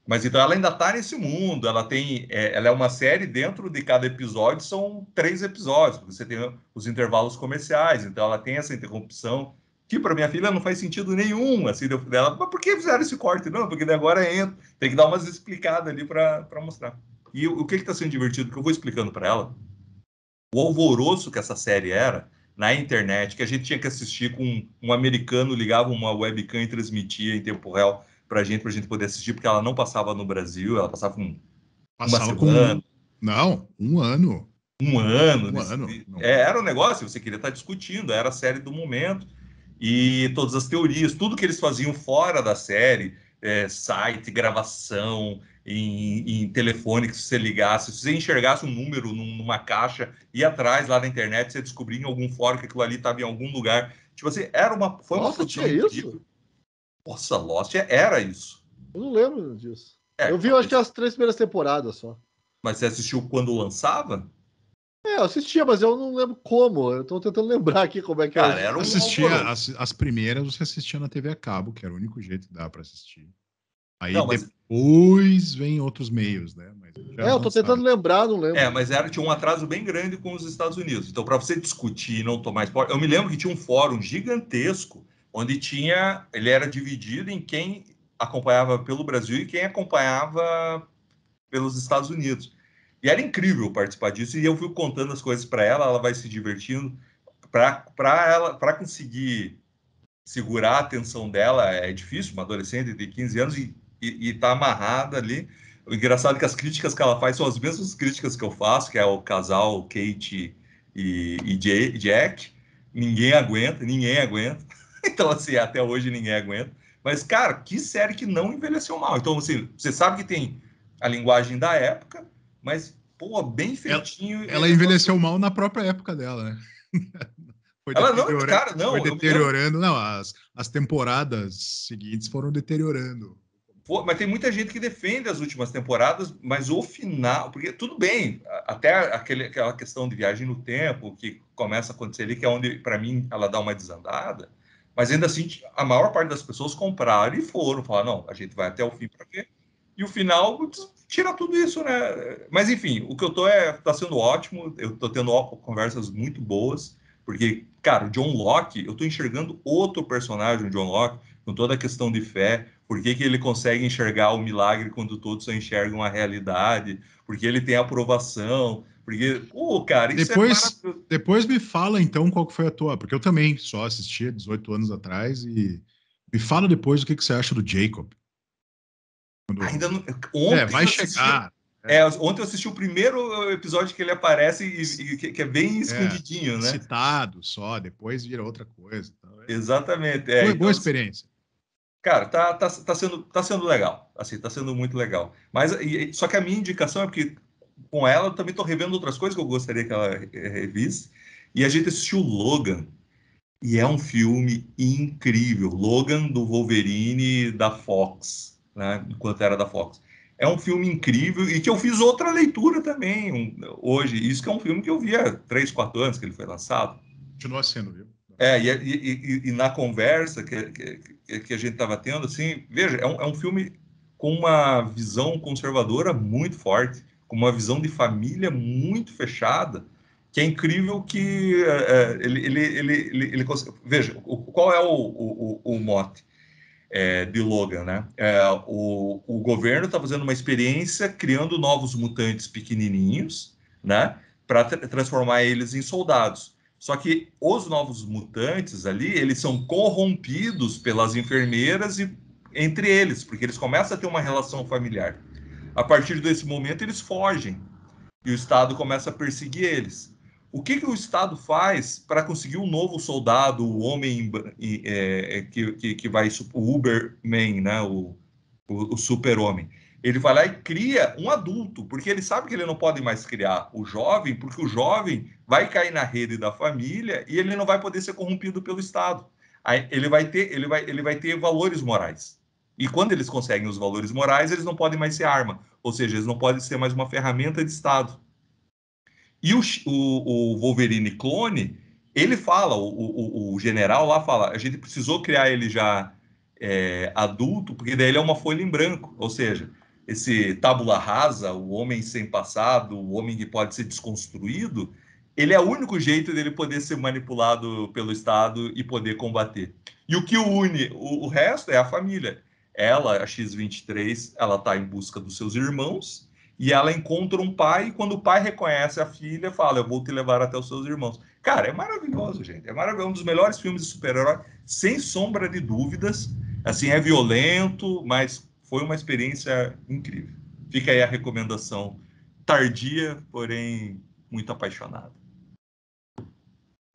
Mas então ela ainda está nesse mundo. Ela tem, é, ela é uma série dentro de cada episódio são três episódios, porque você tem os intervalos comerciais. Então ela tem essa interrupção que para minha filha não faz sentido nenhum. Assim, dela, mas por que fizeram esse corte? Não, porque agora entra. Tem que dar umas explicadas ali para mostrar. E o, que que está sendo divertido que eu vou explicando para ela o alvoroço que essa série era na internet, que a gente tinha que assistir com um, um americano, ligava uma webcam e transmitia em tempo real para a gente, para a gente poder assistir, porque ela não passava no Brasil, ela passava com passava uma semana. Com... Não, um ano. Um ano. Um ano. É, era um negócio, você queria estar tá discutindo, era a série do momento. E todas as teorias, tudo que eles faziam fora da série, é, site, gravação, em, em, telefone que se você ligasse, se você enxergasse um número numa caixa e atrás lá na internet você descobria em algum fórum que aquilo ali estava em algum lugar. Tipo assim, era uma foi Nossa, uma tinha isso? Nossa, Lost era isso. Eu não lembro disso. É, eu vi acho que as três primeiras temporadas só. Mas você assistiu quando lançava? É, eu assistia, mas eu não lembro como. Eu tô tentando lembrar aqui como é que Cara, era. era um assistia, as, as primeiras você assistia na TV a cabo, que era o único jeito que dá para assistir. Aí não, mas... depois vem outros meios, né? Mas é, eu tô tentando lembrar, não lembro. É, mas era, tinha um atraso bem grande com os Estados Unidos. Então, para você discutir e não tomar esporte, eu me lembro que tinha um fórum gigantesco onde tinha. Ele era dividido em quem acompanhava pelo Brasil e quem acompanhava pelos Estados Unidos. E era incrível participar disso. E eu fui contando as coisas para ela, ela vai se divertindo. Para ela, para conseguir segurar a atenção dela é difícil, uma adolescente de 15 anos, e e está amarrada ali. O engraçado é que as críticas que ela faz são as mesmas críticas que eu faço, que é o casal Kate e, e Jack. Ninguém aguenta, ninguém aguenta. Então, assim, até hoje ninguém aguenta. Mas, cara, que série que não envelheceu mal. Então, assim, você sabe que tem a linguagem da época, mas, pô, bem feitinho. Ela, ela envelheceu mal na própria época dela, né? foi ela não, cara, não. Foi deteriorando. Não, as, as temporadas seguintes foram deteriorando Pô, mas tem muita gente que defende as últimas temporadas, mas o final, porque tudo bem, até aquele, aquela questão de viagem no tempo que começa a acontecer ali, que é onde, para mim, ela dá uma desandada, mas ainda assim, a maior parte das pessoas compraram e foram, falaram, não, a gente vai até o fim para ver, e o final tira tudo isso, né? Mas enfim, o que eu tô é, tá sendo ótimo, eu tô tendo conversas muito boas, porque, cara, o John Locke, eu tô enxergando outro personagem, o John Locke, com toda a questão de fé, por que, que ele consegue enxergar o milagre quando todos só enxergam a realidade? Porque ele tem aprovação. Porque, pô, oh, cara, isso é depois, é Depois me fala, então, qual que foi a tua. Porque eu também só assistia 18 anos atrás. E me fala depois o que, que você acha do Jacob. Quando... Ainda não... É, ontem é, vai chegar. É, ontem eu assisti o primeiro episódio que ele aparece e, e que, que, é bem é, escondidinho, é, né? Citado só, depois vira outra coisa. Então, é... Exatamente. É, Foi então, boa experiência. Cara, tá, tá, tá, sendo, tá sendo legal, assim, tá sendo muito legal. Mas, e, só que a minha indicação é porque com ela eu também tô revendo outras coisas que eu gostaria que ela revisse. E a gente assistiu Logan, e é um filme incrível. Logan do Wolverine da Fox, né? enquanto era da Fox. É um filme incrível e que eu fiz outra leitura também um, hoje. Isso que é um filme que eu vi há 3, 4 anos que ele foi lançado. Continua sendo, viu? É, e, e, e, e na conversa que, que, que a gente estava tendo, assim, veja, é um, é um filme com uma visão conservadora muito forte, com uma visão de família muito fechada, que é incrível que é, é ele, ele, ele, ele, ele Veja, o, qual é o, o, o mote é, de Logan, né? É, o, o governo está fazendo uma experiência criando novos mutantes pequenininhos, né? Para transformar eles em soldados. Só que os novos mutantes ali, eles são corrompidos pelas enfermeiras e entre eles, porque eles começam a ter uma relação familiar. A partir desse momento, eles fogem e o Estado começa a perseguir eles. O que, que o Estado faz para conseguir um novo soldado, o homem é, é, que, que, que vai, o Uberman, né, o, o, o super-homem? Ele vai lá e cria um adulto, porque ele sabe que ele não pode mais criar o jovem, porque o jovem vai cair na rede da família e ele não vai poder ser corrompido pelo Estado. Aí ele vai ter, ele vai, ele vai ter valores morais. E quando eles conseguem os valores morais, eles não podem mais ser arma, ou seja, eles não podem ser mais uma ferramenta de Estado. E o, o, o Wolverine clone, ele fala, o, o, o, general lá fala, a gente precisou criar ele já é, adulto, porque daí ele é uma folha em branco, ou seja, esse tábula rasa, o homem sem passado, o homem que pode ser desconstruído, ele é o único jeito dele poder ser manipulado pelo Estado e poder combater. E o que une o, o resto é a família. Ela, a X23, ela está em busca dos seus irmãos e ela encontra um pai. E quando o pai reconhece a filha, fala: Eu vou te levar até os seus irmãos. Cara, é maravilhoso, gente. É maravilhoso. É um dos melhores filmes de super-herói, sem sombra de dúvidas. Assim, é violento, mas foi uma experiência incrível. Fica aí a recomendação tardia, porém muito apaixonada.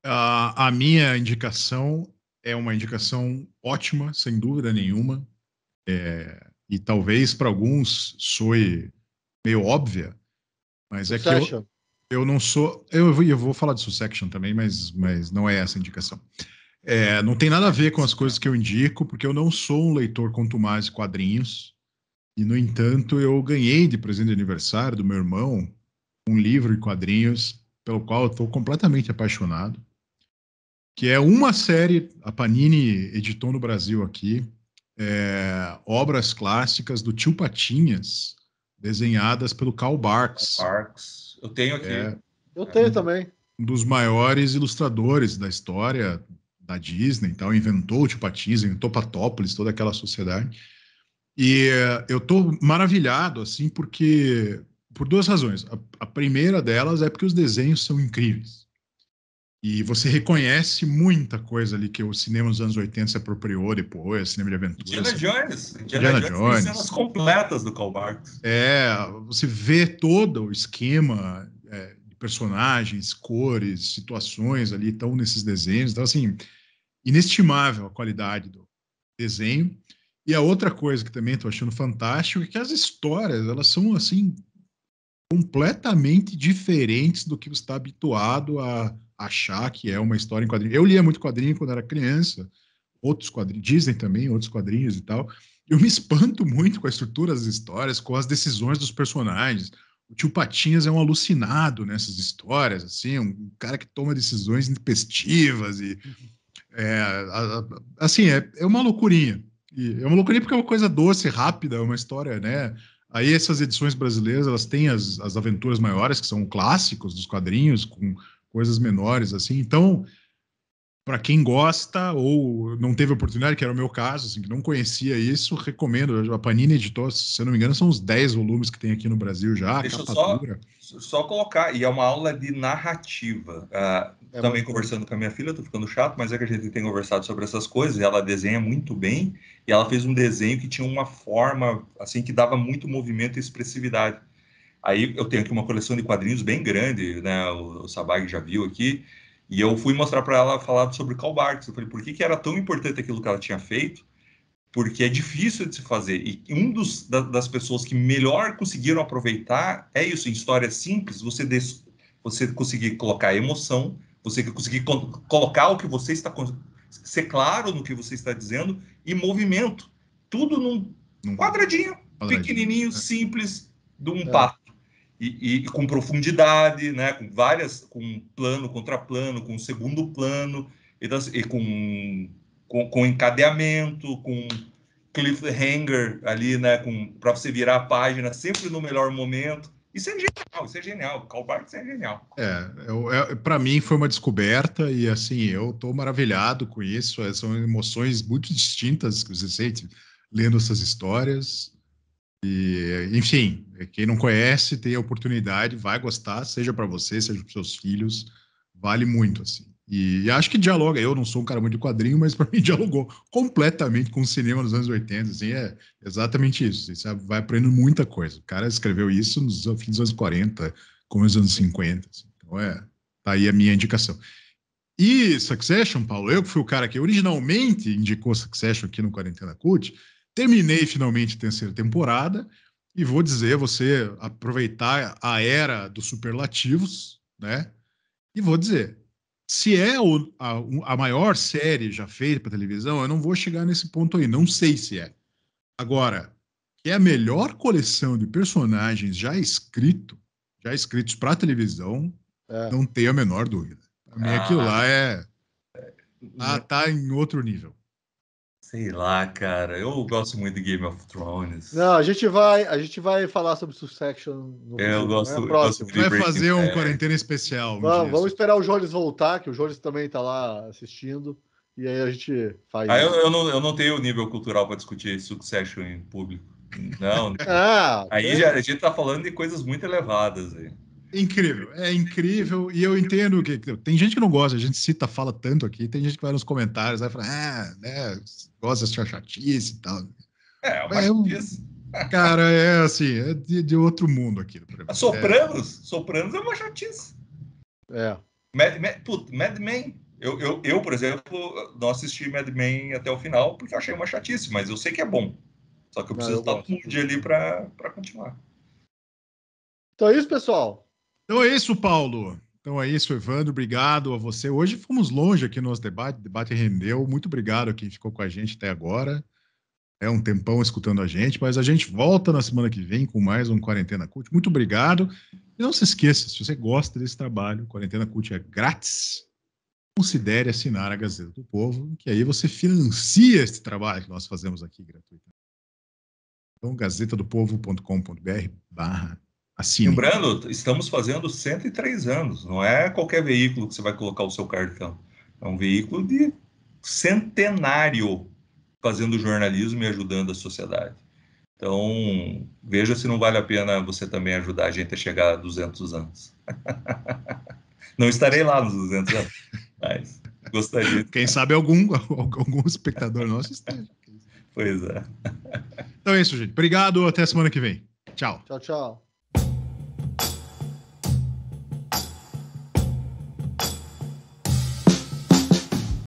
A, a minha indicação é uma indicação ótima, sem dúvida nenhuma, é, e talvez para alguns soe meio óbvia, mas é que eu, eu não sou. Eu, eu vou falar de Succession também, mas, mas não é essa a indicação. É, não tem nada a ver com as coisas que eu indico, porque eu não sou um leitor contumaz de quadrinhos. E, no entanto, eu ganhei de presente de aniversário do meu irmão um livro de quadrinhos pelo qual eu estou completamente apaixonado, que é uma série, a Panini editou no Brasil aqui, é, obras clássicas do Tio Patinhas, desenhadas pelo Karl Barks. Barks. Eu tenho aqui. É, eu tenho também. Um dos maiores ilustradores da história, da Disney e tal, inventou o Tupatiz, inventou Patópolis, toda aquela sociedade. E eh, eu estou maravilhado, assim, porque. Por duas razões. A, a, primeira delas é porque os desenhos são incríveis. E você reconhece muita coisa ali que o cinema dos anos 80 se apropriou depois, cinema de aventura. Indiana Jones. Indiana, Jones. As cenas completas do Karl É, você vê todo o esquema é, de personagens, cores, situações ali estão nesses desenhos. Então, assim, inestimável a qualidade do desenho. E a outra coisa que também estou achando fantástico é que as histórias, elas são assim completamente diferentes do que você está habituado a achar que é uma história em quadrinho. Eu lia muito quadrinho quando era criança, outros quadrinhos, dizem também, outros quadrinhos e tal. Eu me espanto muito com a estrutura das histórias, com as decisões dos personagens. O tio Patinhas é um alucinado nessas histórias, assim, um cara que toma decisões intempestivas e uhum. É, a, a, assim, é, é uma loucurinha. E é uma loucurinha porque é uma coisa doce, rápida, é uma história, né? Aí essas edições brasileiras, elas têm as, as aventuras maiores, que são clássicos dos quadrinhos, com coisas menores, assim. Então, para quem gosta ou não teve oportunidade, que era o meu caso, assim, que não conhecia isso, recomendo. A Panini editou, se eu não me engano, são uns 10 volumes que tem aqui no Brasil já. Deixa eu só, só, colocar, e é uma aula de narrativa. Ah, é também conversando bom. com a minha filha, estou ficando chato, mas é que a gente tem conversado sobre essas coisas, ela desenha muito bem, e ela fez um desenho que tinha uma forma, assim, que dava muito movimento e expressividade. Aí eu tenho aqui uma coleção de quadrinhos bem grande, né? O, o Sabag já viu aqui. E eu fui mostrar para ela falar sobre Karl Barks. Eu falei, por que, que era tão importante aquilo que ela tinha feito? Porque é difícil de se fazer. E um dos, da, das pessoas que melhor conseguiram aproveitar é isso. Em história simples, você, des, você conseguir colocar emoção, você conseguir co colocar o que você está... Ser claro no que você está dizendo e movimento. Tudo num, num quadradinho, quadradinho, pequenininho, é. simples, de um é. pato e, e, com profundidade, né? com várias, com plano, plano, com segundo plano, e, então, das, assim, e com, com, com, encadeamento, com cliffhanger ali, né? para você virar a página sempre no melhor momento. Isso é genial, isso é genial. Karl Barks é genial. É, é, é para mim foi uma descoberta e assim, eu estou maravilhado com isso. É, são emoções muito distintas que você sente lendo essas histórias. E, enfim, quem não conhece tem a oportunidade, vai gostar, seja para você, seja para seus filhos, vale muito assim. E, e, acho que dialoga. Eu não sou um cara muito de quadrinho, mas para mim dialogou completamente com o cinema dos anos 80. Assim, é exatamente isso. Você assim, vai aprendendo muita coisa. O cara escreveu isso nos fins dos anos 40, como os anos 50. Assim. Então é, tá aí a minha indicação. E Succession, Paulo, eu que fui o cara que originalmente indicou Succession aqui no Quarentena Cult, Terminei finalmente a terceira temporada e vou dizer, você aproveitar a era dos superlativos, né? E vou dizer, se é o, a, a, maior série já feita para televisão, eu não vou chegar nesse ponto aí, não sei se é. Agora, é a melhor coleção de personagens já escrito, já escritos para televisão, é. não tenho a menor dúvida. Para mim, ah. aquilo lá é. Ah, tá em outro nível. Sei lá, cara. Eu gosto muito de Game of Thrones. Não, a gente vai, a gente vai falar sobre Succession no é, Eu futuro, né? gosto, né? eu gosto Vai fazer um quarentena especial. Vamos, vamos esperar o Jones voltar, que o Jones também está lá assistindo. E aí a gente faz. Ah, eu, eu, não, eu não tenho nível cultural para discutir Succession em público. Não. ah, aí é. já, a gente está falando de coisas muito elevadas aí. Incrível, é incrível. E eu entendo que tem gente que não gosta, a gente cita, fala tanto aqui, tem gente que vai nos comentários, vai falar, ah, né, gosta de chatice e tal. É, é uma é, um... Cara, é assim, é de, de outro mundo aqui é. Sopranos? É. Sopranos é uma chatice. É. Mad, Mad, put, Mad Men. Eu, eu, eu, por exemplo, não assisti Mad Men até o final porque eu achei uma chatice, mas eu sei que é bom. Só que eu preciso não, eu estar ali para continuar. Então é isso, pessoal. Então é isso, Paulo. Então é isso, Evandro. Obrigado a você. Hoje fomos longe aqui no nosso debate. O debate rendeu. Muito obrigado a quem ficou com a gente até agora. É um tempão escutando a gente, mas a gente volta na semana que vem com mais um Quarentena Cult. Muito obrigado. E não se esqueça, se você gosta desse trabalho, Quarentena Cult é grátis. Considere assinar a Gazeta do Povo, que aí você financia esse trabalho que nós fazemos aqui gratuitamente. Então, gazetadopovo.com.br barra Lembrando, estamos fazendo 103 anos, não é qualquer veículo que você vai colocar o seu cartão. É um veículo de centenário fazendo jornalismo e ajudando a sociedade. Então, veja se não vale a pena você também ajudar a gente a chegar a 200 anos. Não estarei lá nos 200 anos, mas gostaria. Quem sabe algum, algum espectador nosso esteja. Pois é. Então é isso, gente. Obrigado. Até semana que vem. Tchau. Tchau, tchau.